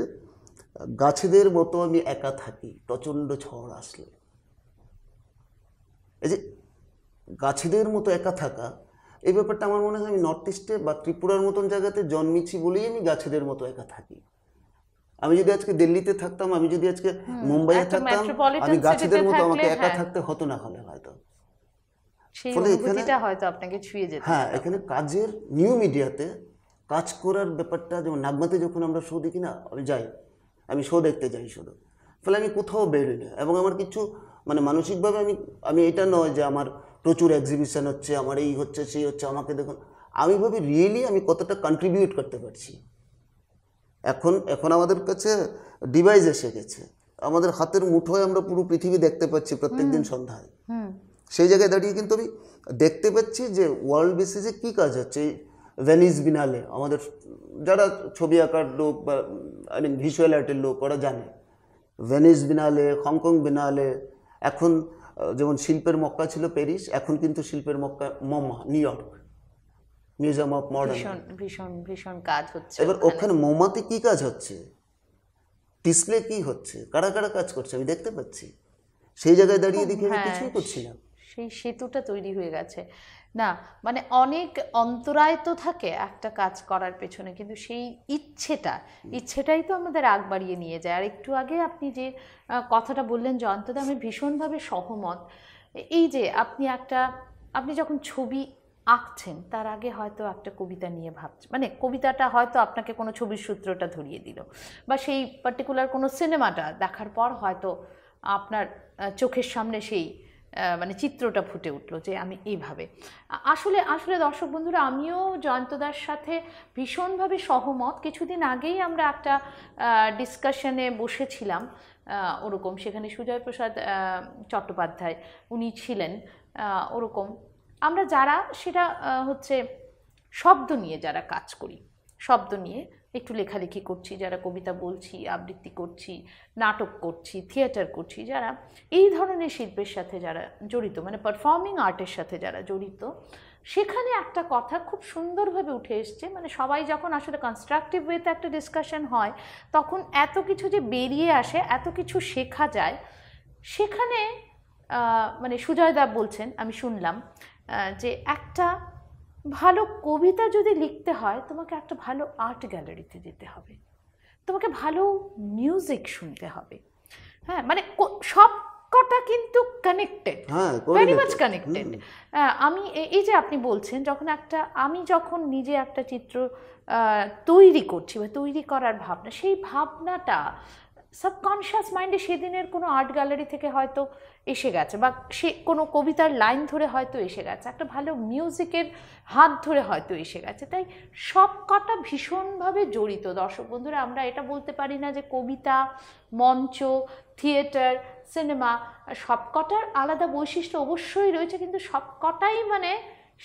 গাছেদের মতো আমি একা থাকি প্রচণ্ড ঝড় আসলে এই যে গাছেদের মতো একা থাকা এই ব্যাপারটা আমার মনে হয় আমি নর্থ ইস্টে বা ত্রিপুরার মতন জায়গাতে জন্মেছি বলেই আমি গাছেদের মতো একা থাকি আমি যদি আজকে দিল্লিতে থাকতাম আমি যদি আজকে মুম্বাইয়ে থাকতাম আমি গাছেদের মতো আমাকে একা হ্যাঁ। থাকতে হতো না হলে হয়তো হ্যাঁ এখানে কাজের নিউ মিডিয়াতে কাজ করার ব্যাপারটা যেমন নাগমাতে যখন আমরা শো দেখি না আমি যাই আমি শো দেখতে যাই শুধু ফলে আমি কোথাও বেরোই না এবং আমার কিছু মানে মানসিকভাবে আমি আমি এটা নয় যে আমার প্রচুর এক্সিবিশন হচ্ছে আমার এই হচ্ছে সেই হচ্ছে আমাকে দেখুন আমি ভাবি রিয়েলি আমি কতটা কন্ট্রিবিউট করতে পারছি এখন এখন আমাদের কাছে ডিভাইস এসে গেছে আমাদের হাতের মুঠোয় আমরা পুরো পৃথিবী দেখতে পাচ্ছি প্রত্যেকদিন সন্ধ্যায় সেই জায়গায় দাঁড়িয়ে কিন্তু আমি দেখতে পাচ্ছি যে ওয়ার্ল্ড বেসিসে কী কাজ হচ্ছে ভেনিস বিনালে আমাদের যারা ছবি আঁকার লোক বা আই মিন ভিজুয়াল আর্টের লোক ওরা জানে ভেনিস বিনালে হংকং বিনালে এখন যেমন শিল্পের মক্কা ছিল প্যারিস এখন কিন্তু শিল্পের Mecca New York museum of modern ভীষণ ভীষণ ভীষণ কাজ হচ্ছে এবার ওখানে মোমাতে কি কাজ হচ্ছে ডিসপ্লে কি হচ্ছে কারা কারা কাজ করছে আমি দেখতে পাচ্ছি সেই জায়গায় দাঁড়িয়ে দেখি আমি হ্যাঁ, কিছুই করছি না সেই সেতুটা তৈরি হয়ে গেছে না মানে অনেক অন্তরায় তো থাকে একটা কাজ করার পেছনে কিন্তু সেই ইচ্ছেটা ইচ্ছেটাই তো আমাদের আগ বাড়িয়ে নিয়ে যায় আর একটু আগে আপনি যে কথাটা বললেন যে অন্তত আমি ভীষণভাবে সহমত এই যে আপনি একটা আপনি যখন ছবি আঁকছেন তার আগে হয়তো একটা কবিতা নিয়ে ভাবছেন মানে কবিতাটা হয়তো আপনাকে কোনো ছবির সূত্রটা ধরিয়ে দিল বা সেই পার্টিকুলার কোনো সিনেমাটা দেখার পর হয়তো আপনার চোখের সামনে সেই মানে চিত্রটা ফুটে উঠলো যে আমি এইভাবে আসলে আসলে দর্শক বন্ধুরা আমিও জয়ন্তদার সাথে ভীষণভাবে সহমত কিছুদিন আগেই আমরা একটা ডিসকাশনে বসেছিলাম ওরকম সেখানে সুজয় প্রসাদ চট্টোপাধ্যায় উনি ছিলেন ওরকম আমরা যারা সেটা হচ্ছে শব্দ নিয়ে যারা কাজ করি শব্দ নিয়ে একটু লেখালেখি করছি যারা কবিতা বলছি আবৃত্তি করছি নাটক করছি থিয়েটার করছি যারা এই ধরনের শিল্পের সাথে যারা জড়িত মানে পারফর্মিং আর্টের সাথে যারা জড়িত সেখানে একটা কথা খুব সুন্দরভাবে উঠে এসছে মানে সবাই যখন আসলে কনস্ট্রাকটিভ ওয়েতে একটা ডিসকাশন হয় তখন এত কিছু যে বেরিয়ে আসে এত কিছু শেখা যায় সেখানে মানে সুজয় বলছেন আমি শুনলাম যে একটা ভালো কবিতা যদি লিখতে হয় তোমাকে একটা ভালো আর্ট গ্যালারিতে যেতে হবে তোমাকে ভালো মিউজিক শুনতে হবে হ্যাঁ মানে সব কটা কিন্তু কানেক্টেড ভেরি মাচ কানেক্টেড আমি এই যে আপনি বলছেন যখন একটা আমি যখন নিজে একটা চিত্র তৈরি করছি বা তৈরি করার ভাবনা সেই ভাবনাটা সাবকনশাস মাইন্ডে সেদিনের কোনো আর্ট গ্যালারি থেকে হয়তো এসে গেছে বা সে কোনো কবিতার লাইন ধরে হয়তো এসে গেছে একটা ভালো মিউজিকের হাত ধরে হয়তো এসে গেছে তাই সব কটা ভীষণভাবে জড়িত দর্শক বন্ধুরা আমরা এটা বলতে পারি না যে কবিতা মঞ্চ থিয়েটার সিনেমা সবকটার আলাদা বৈশিষ্ট্য অবশ্যই রয়েছে কিন্তু সবকটাই মানে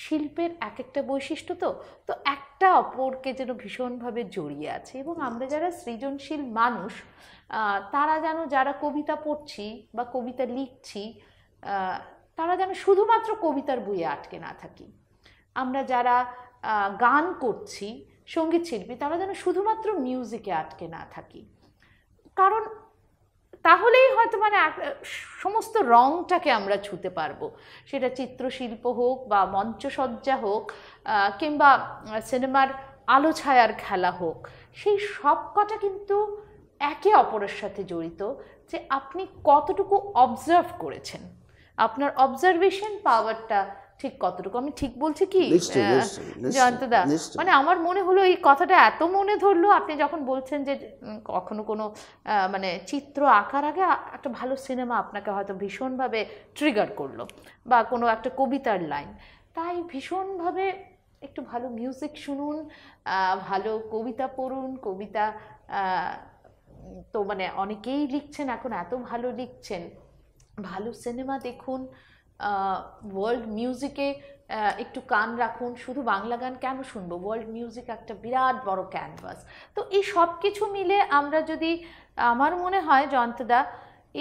শিল্পের এক একটা বৈশিষ্ট্য তো তো একটা অপরকে যেন ভীষণভাবে জড়িয়ে আছে এবং আমরা যারা সৃজনশীল মানুষ তারা যেন যারা কবিতা পড়ছি বা কবিতা লিখছি তারা যেন শুধুমাত্র কবিতার বইয়ে আটকে না থাকি আমরা যারা গান করছি সঙ্গীত শিল্পী তারা যেন শুধুমাত্র মিউজিকে আটকে না থাকি কারণ তাহলেই হয়তো মানে সমস্ত রংটাকে আমরা ছুতে পারবো সেটা চিত্রশিল্প হোক বা মঞ্চসজ্জা হোক কিংবা সিনেমার আলো ছায়ার খেলা হোক সেই সবকটা কিন্তু একে অপরের সাথে জড়িত যে আপনি কতটুকু অবজার্ভ করেছেন আপনার অবজারভেশন পাওয়ারটা ঠিক কতটুকু আমি ঠিক বলছি কি জয়ন্তদা মানে আমার মনে হলো এই কথাটা এত মনে ধরলো আপনি যখন বলছেন যে কখনো কোনো মানে চিত্র আঁকার আগে একটা ভালো সিনেমা আপনাকে হয়তো ভীষণভাবে ট্রিগার করলো বা কোনো একটা কবিতার লাইন তাই ভীষণভাবে একটু ভালো মিউজিক শুনুন ভালো কবিতা পড়ুন কবিতা তো মানে অনেকেই লিখছেন এখন এত ভালো লিখছেন ভালো সিনেমা দেখুন ওয়ার্ল্ড মিউজিকে একটু কান রাখুন শুধু বাংলা গান কেন শুনবো ওয়ার্ল্ড মিউজিক একটা বিরাট বড় ক্যানভাস তো এই সব কিছু মিলে আমরা যদি আমার মনে হয় যন্ত্রদা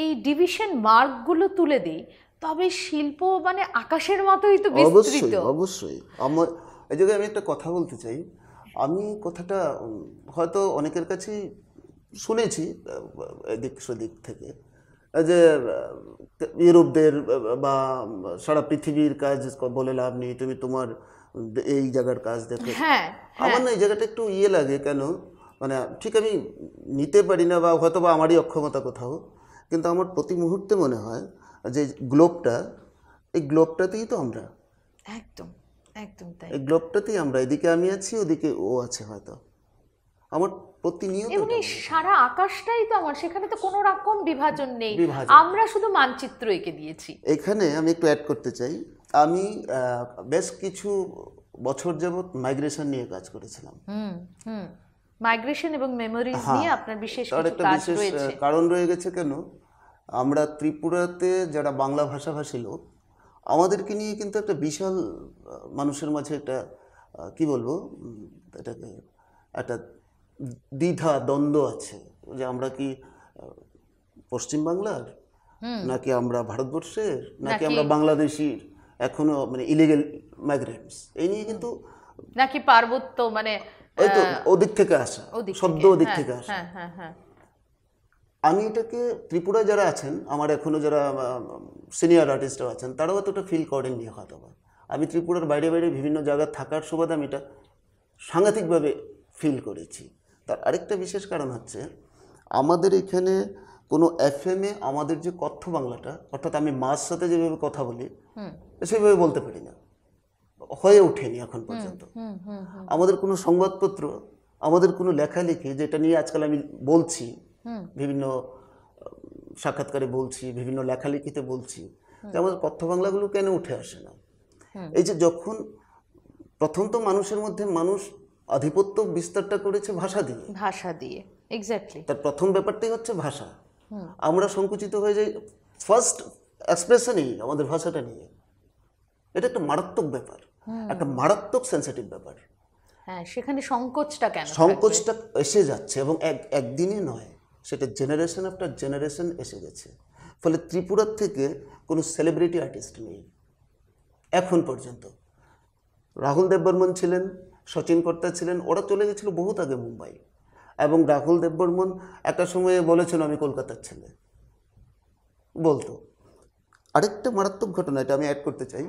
এই ডিভিশন মার্কগুলো তুলে দিই তবে শিল্প মানে আকাশের মতোই তো বিস্তৃত অবশ্যই আমার এই আমি একটা কথা বলতে চাই আমি কথাটা হয়তো অনেকের কাছেই শুনেছি এদিক সেদিক থেকে যে ইউরোপদের বা সারা পৃথিবীর কাজ বলে লাভ নেই তুমি তোমার এই জায়গার কাজ দেখো হ্যাঁ, আমার হ্যাঁ। না এই জায়গাটা একটু ইয়ে লাগে কেন মানে ঠিক আমি নিতে পারি না বা হয়তো বা আমারই অক্ষমতা কোথাও কিন্তু আমার প্রতি মুহূর্তে মনে হয় যে গ্লোবটা এই গ্লোবটাতেই তো আমরা একদম একদম তাই এই গ্লোবটাতেই আমরা এদিকে আমি আছি ওদিকে ও আছে হয়তো আমার প্রতিনিয়ত এমনি সারা আকাশটাই তো আমার সেখানে তো কোনো রকম বিভাজন নেই আমরা শুধু মানচিত্র এঁকে দিয়েছি এখানে আমি একটু অ্যাড করতে চাই আমি বেশ কিছু বছর যাবৎ মাইগ্রেশন নিয়ে কাজ করেছিলাম মাইগ্রেশন এবং মেমোরিজ হ্যাঁ। নিয়ে আপনার বিশেষ কিছু কাজ কারণ রয়ে গেছে কেন আমরা ত্রিপুরাতে যারা বাংলা ভাষাভাষী লোক আমাদেরকে নিয়ে কিন্তু একটা বিশাল মানুষের মাঝে একটা কি বলবো এটাকে একটা দ্বিধা দ্বন্দ্ব আছে যে আমরা কি পশ্চিমবাংলার নাকি আমরা ভারতবর্ষের নাকি আমরা বাংলাদেশের এখনো মানে ইলিগেল মাইগ্রেন্টস এই নিয়ে কিন্তু নাকি পার্বত্য মানে ওই তো ওদিক থেকে আসা শব্দ ওদিক হ্যাঁ, থেকে আসা হ্যাঁ, হ্যাঁ, আমি এটাকে ত্রিপুরা যারা আছেন আমার এখনো যারা সিনিয়র আর্টিস্টরা আছেন তারাও এতটা ফিল করেননি হয়তো আমি ত্রিপুরার বাইরে বাইরে বিভিন্ন জায়গায় থাকার সুবাদে আমি এটা সাংঘাতিকভাবে ফিল করেছি তার আরেকটা বিশেষ কারণ হচ্ছে আমাদের এখানে কোনো এফ এ আমাদের যে কথ্য বাংলাটা অর্থাৎ আমি মার সাথে যেভাবে কথা বলি সেভাবে বলতে পারি না হয়ে ওঠেনি এখন পর্যন্ত আমাদের কোনো সংবাদপত্র আমাদের কোনো লেখালেখি যেটা নিয়ে আজকাল আমি বলছি বিভিন্ন সাক্ষাৎকারে বলছি বিভিন্ন লেখালেখিতে বলছি যে আমাদের কথ্য বাংলাগুলো কেন উঠে আসে না এই যে যখন প্রথম তো মানুষের মধ্যে মানুষ আধিপত্য বিস্তারটা করেছে ভাষা দিয়ে ভাষা দিয়ে এক্স্যাক্টলি তার প্রথম ব্যাপারটাই হচ্ছে ভাষা আমরা সংকুচিত হয়ে যাই ফার্স্ট এক্সপ্রেশনই আমাদের ভাষাটা নিয়ে এটা একটা মারাত্মক ব্যাপার একটা মারাত্মক সেন্সিটিভ ব্যাপার হ্যাঁ সেখানে সংকোচটা কেন সংকোচটা এসে যাচ্ছে এবং এক একদিনে নয় সেটা জেনারেশন আফটার জেনারেশন এসে গেছে ফলে ত্রিপুরার থেকে কোনো সেলিব্রিটি আর্টিস্ট নেই এখন পর্যন্ত রাহুল দেব বর্মন ছিলেন সচিন কর্তা ছিলেন ওরা চলে গেছিল বহুত আগে মুম্বাই এবং রাহুল দেববর্মন একটা সময়ে বলেছিল আমি কলকাতার ছেলে বলতো আরেকটা মারাত্মক ঘটনা এটা আমি অ্যাড করতে চাই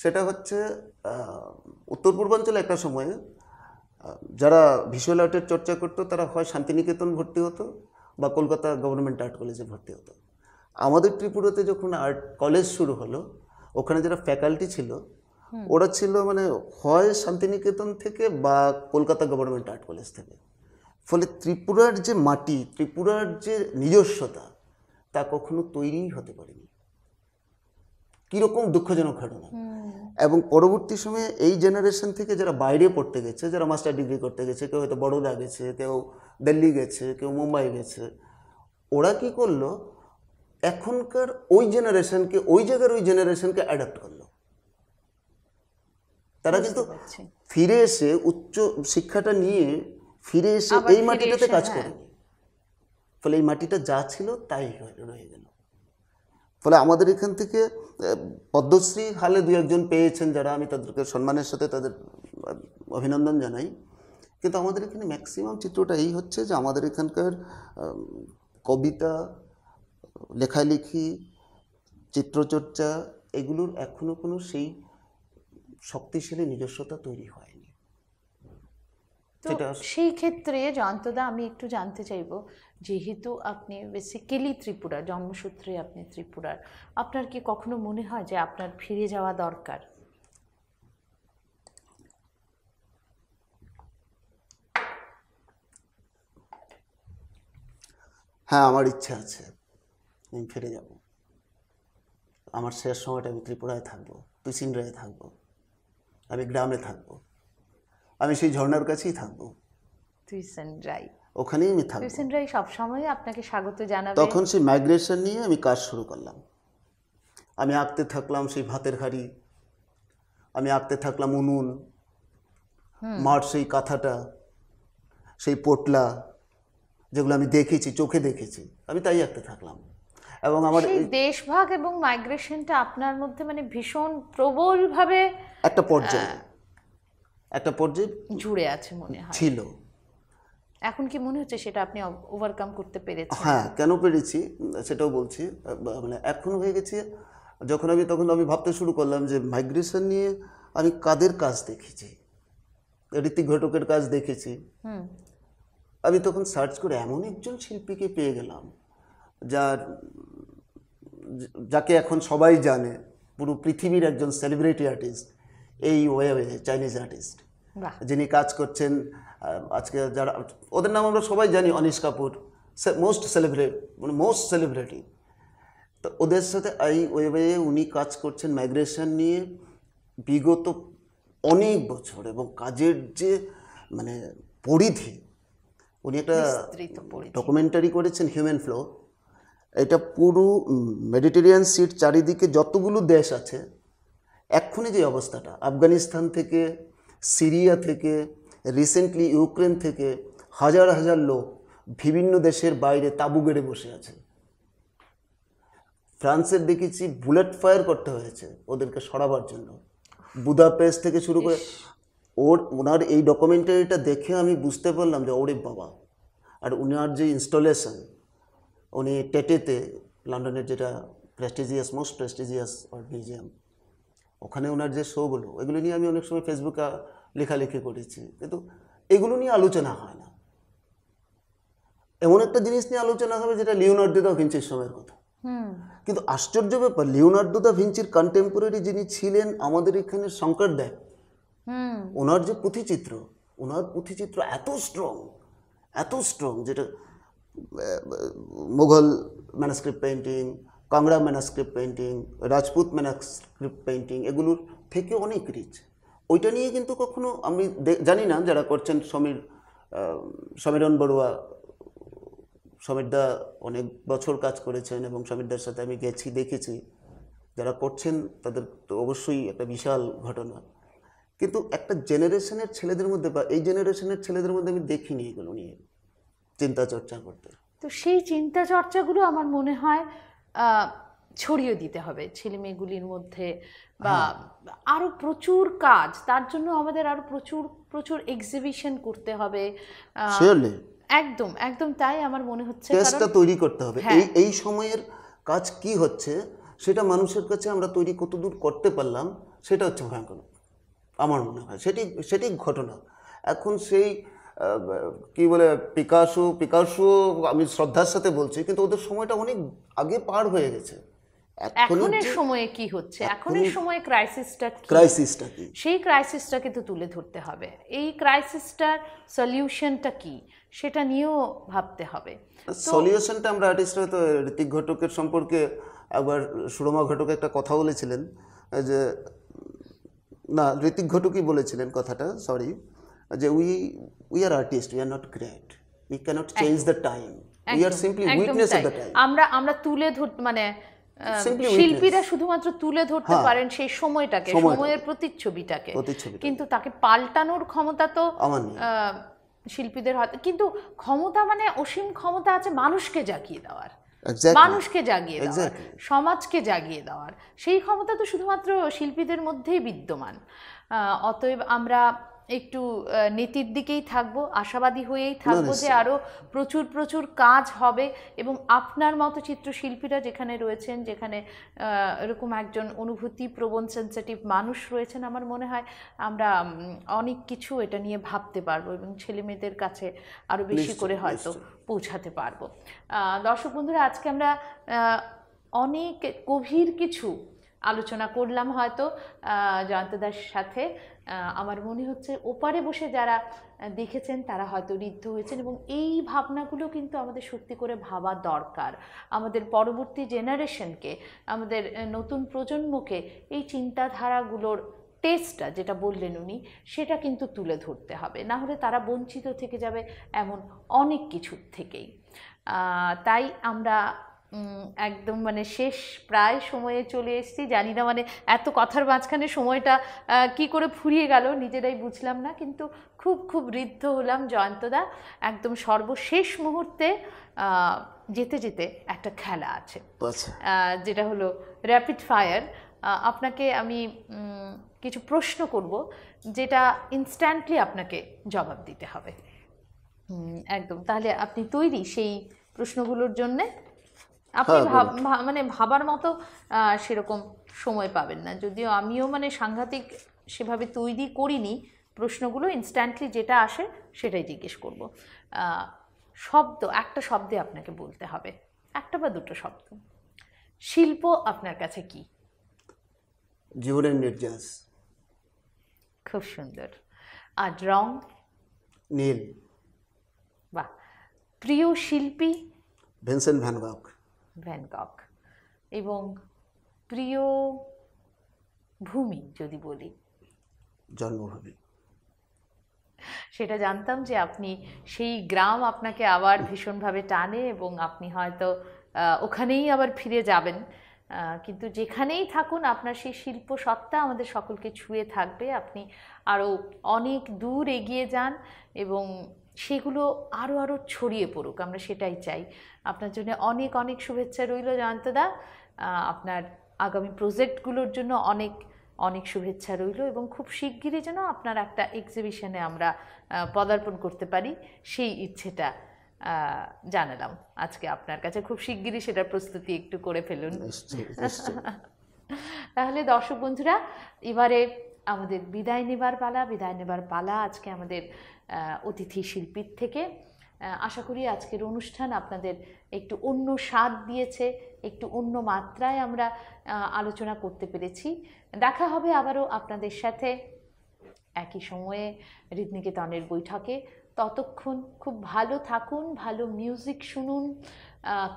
সেটা হচ্ছে উত্তর পূর্বাঞ্চলে একটা সময়ে যারা ভিসুয়াল আর্টের চর্চা করতো তারা হয় শান্তিনিকেতন ভর্তি হতো বা কলকাতা গভর্নমেন্ট আর্ট কলেজে ভর্তি হতো আমাদের ত্রিপুরাতে যখন আর্ট কলেজ শুরু হলো ওখানে যারা ফ্যাকাল্টি ছিল ওরা ছিল মানে হয় শান্তিনিকেতন থেকে বা কলকাতা গভর্নমেন্ট আর্ট কলেজ থেকে ফলে ত্রিপুরার যে মাটি ত্রিপুরার যে নিজস্বতা তা কখনো তৈরিই হতে পারেনি কীরকম দুঃখজনক ঘটনা এবং পরবর্তী সময়ে এই জেনারেশন থেকে যারা বাইরে পড়তে গেছে যারা মাস্টার ডিগ্রি করতে গেছে কেউ হয়তো বড়োদা গেছে কেউ দিল্লি গেছে কেউ মুম্বাই গেছে ওরা কি করলো এখনকার ওই জেনারেশনকে ওই জায়গার ওই জেনারেশনকে অ্যাডাপ্ট করলো তারা কিন্তু ফিরে এসে উচ্চ শিক্ষাটা নিয়ে ফিরে এসে এই মাটিটাতে কাজ হ্যাঁ। করে ফলে এই মাটিটা যা ছিল তাই রয়ে গেল ফলে আমাদের এখান থেকে পদ্মশ্রী হালে দু একজন পেয়েছেন যারা আমি তাদেরকে সম্মানের সাথে তাদের অভিনন্দন জানাই কিন্তু আমাদের এখানে ম্যাক্সিমাম চিত্রটা এই হচ্ছে যে আমাদের এখানকার কবিতা লেখালেখি চিত্রচর্চা এগুলোর এখনও কোনো সেই শক্তিশালী নিজস্বতা তৈরি হয়নি সেই ক্ষেত্রে জয়ন্তদা আমি একটু জানতে চাইব যেহেতু আপনি বেসিক্যালি ত্রিপুরা জন্মসূত্রে আপনি ত্রিপুরার আপনার কি কখনো মনে হয় যে আপনার ফিরে যাওয়া দরকার হ্যাঁ আমার ইচ্ছা আছে আমি ফিরে যাব আমার শেষ সময়টা আমি ত্রিপুরায় থাকবো তুই থাকবো আমি গ্রামে থাকব আমি সেই ঝর্ণার কাছেই থাকব টিউশন রাই ওখানেই আমি থাকব রাই সব সবসময় আপনাকে স্বাগত জানাবে তখন সেই মাইগ্রেশন নিয়ে আমি কাজ শুরু করলাম আমি আঁকতে থাকলাম সেই ভাতের হাড়ি আমি আঁকতে থাকলাম উনুন মার সেই কাঁথাটা সেই পোটলা যেগুলো আমি দেখেছি চোখে দেখেছি আমি তাই আঁকতে থাকলাম এবং আমার দেশভাগ এবং মাইগ্রেশনটা আপনার মধ্যে মানে ভীষণ প্রবলভাবে একটা পর্যায়ে একটা পর্যায়ে জুড়ে আছে মনে হয় ছিল এখন কি মনে হচ্ছে সেটা আপনি ওভারকাম করতে পেরেছেন হ্যাঁ কেন পেরেছি সেটাও বলছি মানে এখন হয়ে গেছে যখন আমি তখন আমি ভাবতে শুরু করলাম যে মাইগ্রেশন নিয়ে আমি কাদের কাজ দেখেছি ঋতিক ঘটকের কাজ দেখেছি আমি তখন সার্চ করে এমন একজন শিল্পীকে পেয়ে গেলাম যার যাকে এখন সবাই জানে পুরো পৃথিবীর একজন celebrity artist Ai Wei Chinese artist যিনি কাজ করছেন আজকে যারা ওদের নাম আমরা সবাই জানি অনিশ কাপুর মোস্ট সেলিব্রেট মানে মোস্ট সেলিব্রিটি তো ওদের সাথে এই ওয়েবে উনি কাজ করছেন মাইগ্রেশন নিয়ে বিগত অনেক বছর এবং কাজের যে মানে পরিধি উনি একটা ডকুমেন্টারি করেছেন হিউম্যান ফ্লো এটা পুরো মেডিটেরিয়ান সিট চারিদিকে যতগুলো দেশ আছে এক্ষুনি যে অবস্থাটা আফগানিস্তান থেকে সিরিয়া থেকে রিসেন্টলি ইউক্রেন থেকে হাজার হাজার লোক বিভিন্ন দেশের বাইরে তাঁবু গেড়ে বসে আছে ফ্রান্সের দেখেছি বুলেট ফায়ার করতে হয়েছে ওদেরকে সরাবার জন্য বুদাপেস্ট থেকে শুরু করে ওর ওনার এই ডকুমেন্টারিটা দেখে আমি বুঝতে পারলাম যে ওরে বাবা আর ওনার যে ইনস্টলেশন উনি টেটেতে লন্ডনের যেটা prestigious most prestigious art museum ওখানে ওনার যে শোগুলো এগুলো নিয়ে আমি অনেক সময় ফেসবুকে লেখালেখি করেছি কিন্তু এগুলো নিয়ে আলোচনা হয় না এমন একটা জিনিস নিয়ে আলোচনা হবে যেটা লিওনার্দো দা ভিঞ্চির সময়ের কথা কিন্তু আশ্চর্য ব্যাপার লিওনার্দো দা ভিঞ্চির কন্টেম্পোরারি যিনি ছিলেন আমাদের এখানে শঙ্কর দেব ওনার যে পুঁথিচিত্র ওনার পুঁথিচিত্র এত স্ট্রং এত স্ট্রং যেটা Mughal manuscript painting Kangra manuscript painting Rajput manuscript painting এগুলোর থেকে অনেক রিচ ওইটা নিয়ে কিন্তু কখনো আমি জানি না যারা করছেন সমীর সমীরণ বড়ুয়া সমীরদা অনেক বছর কাজ করেছেন এবং সমীরদার সাথে আমি গেছি দেখেছি যারা করছেন তাদের তো অবশ্যই একটা বিশাল ঘটনা কিন্তু একটা জেনারেশনের ছেলেদের মধ্যে বা এই জেনারেশনের ছেলেদের মধ্যে আমি দেখিনি এগুলো নিয়ে চিন্তা চর্চা করতে তো সেই চিন্তা চর্চাগুলো আমার মনে হয় ছড়িয়ে দিতে হবে ছেলে মেয়েগুলির মধ্যে বা হ্যাঁ। আরও প্রচুর কাজ তার জন্য আমাদের আরও প্রচুর প্রচুর এক্সিবিশন করতে হবে একদম একদম তাই আমার মনে হচ্ছে টেস্টটা তৈরি করতে হবে হ্যাঁ। এই এই সময়ের কাজ কি হচ্ছে সেটা মানুষের কাছে আমরা তৈরি কতদূর করতে পারলাম সেটা হচ্ছে ভয়ঙ্কর আমার মনে হয় সেটি সেটি ঘটনা এখন সেই কি বলে পিকাসু পিকাসু আমি শ্রদ্ধার সাথে বলছি কিন্তু ওদের সময়টা অনেক আগে পার হয়ে গেছে এখনের সময়ে কি হচ্ছে এখনের সময়ে ক্রাইসিসটা ক্রাইসিসটা কি সেই ক্রাইসিসটাকে তো তুলে ধরতে হবে এই ক্রাইসিসটার সলিউশনটা কি সেটা নিয়েও ভাবতে হবে সলিউশনটা আমরা আর্টিস্টরা তো ঋতিক ঘটকের সম্পর্কে একবার সুরমা ঘটক একটা কথা বলেছিলেন যে না ঋতিক ঘটকই বলেছিলেন কথাটা sorry we we are artist we are not great we can't change the time we are simply witness of the time আমরা আমরা তুলে ধর মানে শিল্পীরা শুধুমাত্র তুলে ধরতে হ্যাঁ। পারেন সেই সময়টাকে সময়ের প্রতিচ্ছবিটাকে কিন্তু তাকে পাল্টানোর ক্ষমতা তো শিল্পীদের হয়তো কিন্তু ক্ষমতা মানে অসীম ক্ষমতা আছে মানুষকে জাগিয়ে দেওয়ার মানুষকে জাগিয়ে দেওয়ার সমাজকে জাগিয়ে দেওয়ার সেই ক্ষমতা তো শুধুমাত্র শিল্পীদের মধ্যেই বিদ্যমান অতএব আমরা একটু নীতির দিকেই থাকবো আশাবাদী হয়েই থাকবো যে আরও প্রচুর প্রচুর কাজ হবে এবং আপনার মতো চিত্রশিল্পীরা যেখানে রয়েছেন যেখানে এরকম একজন অনুভূতি প্রবণ সেন্সিটিভ মানুষ রয়েছেন আমার মনে হয় আমরা অনেক কিছু এটা নিয়ে ভাবতে পারবো এবং ছেলে মেয়েদের কাছে আরও বেশি করে হয়তো পৌঁছাতে পারবো দর্শক বন্ধুরা আজকে আমরা অনেক গভীর কিছু আলোচনা করলাম হয়তো দাসের সাথে আমার মনে হচ্ছে ওপারে বসে যারা দেখেছেন তারা হয়তো ঋদ্ধ হয়েছেন এবং এই ভাবনাগুলো কিন্তু আমাদের সত্যি করে ভাবা দরকার আমাদের পরবর্তী জেনারেশনকে আমাদের নতুন প্রজন্মকে এই চিন্তাধারাগুলোর টেস্টটা যেটা বললেন উনি সেটা কিন্তু তুলে ধরতে হবে না হলে তারা বঞ্চিত থেকে যাবে এমন অনেক কিছুর থেকেই তাই আমরা একদম মানে শেষ প্রায় সময়ে চলে এসেছি জানি না মানে এত কথার মাঝখানে সময়টা কি করে ফুরিয়ে গেল নিজেরাই বুঝলাম না কিন্তু খুব খুব ঋদ্ধ হলাম জয়ন্তদা একদম সর্বশেষ মুহূর্তে যেতে যেতে একটা খেলা আছে আচ্ছা। যেটা হলো র্যাপিড ফায়ার আপনাকে আমি কিছু প্রশ্ন করব যেটা ইনস্ট্যান্টলি আপনাকে জবাব দিতে হবে একদম তাহলে আপনি তৈরি সেই প্রশ্নগুলোর জন্যে আপনি হ্যাঁ, মানে ভাবার মতো সেরকম সময় পাবেন না যদিও আমিও মানে সাংঘাতিক সেভাবে তৈরি করিনি প্রশ্নগুলো ইনস্ট্যান্টলি যেটা আসে সেটাই জিজ্ঞেস করব শব্দ একটা শব্দে আপনাকে বলতে হবে একটা বা দুটো শব্দ শিল্প আপনার কাছে কি জীবনের নির্যাস খুব সুন্দর আর রং নীল বাহ প্রিয় শিল্পী ভেনসেন ভ্যানবাক ভ্যানগক এবং প্রিয় ভূমি যদি বলি জন্মভূমি সেটা জানতাম যে আপনি সেই গ্রাম আপনাকে আবার ভীষণভাবে টানে এবং আপনি হয়তো ওখানেই আবার ফিরে যাবেন কিন্তু যেখানেই থাকুন আপনার সেই শিল্প সত্তা আমাদের সকলকে ছুঁয়ে থাকবে আপনি আরও অনেক দূর এগিয়ে যান এবং সেগুলো আরও আরও ছড়িয়ে পড়ুক আমরা সেটাই চাই আপনার জন্য অনেক অনেক শুভেচ্ছা রইল জয়ন্তদা আপনার আগামী প্রজেক্টগুলোর জন্য অনেক অনেক শুভেচ্ছা রইল এবং খুব শিগগিরই যেন আপনার একটা এক্সিবিশনে আমরা পদার্পণ করতে পারি সেই ইচ্ছেটা জানালাম আজকে আপনার কাছে খুব শিগগিরই সেটার প্রস্তুতি একটু করে ফেলুন তাহলে দর্শক বন্ধুরা এবারে আমাদের বিদায় নেবার পালা বিদায় নেবার পালা আজকে আমাদের অতিথি শিল্পীর থেকে আশা করি আজকের অনুষ্ঠান আপনাদের একটু অন্য স্বাদ দিয়েছে একটু অন্য মাত্রায় আমরা আলোচনা করতে পেরেছি দেখা হবে আবারও আপনাদের সাথে একই সময়ে হৃদনিকেতনের বৈঠকে ততক্ষণ খুব ভালো থাকুন ভালো মিউজিক শুনুন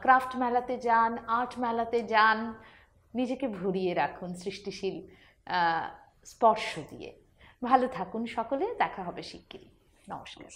ক্রাফট মেলাতে যান আর্ট মেলাতে যান নিজেকে ভরিয়ে রাখুন সৃষ্টিশীল স্পর্শ দিয়ে ভালো থাকুন সকলে দেখা হবে শিগগিরই 闹什么？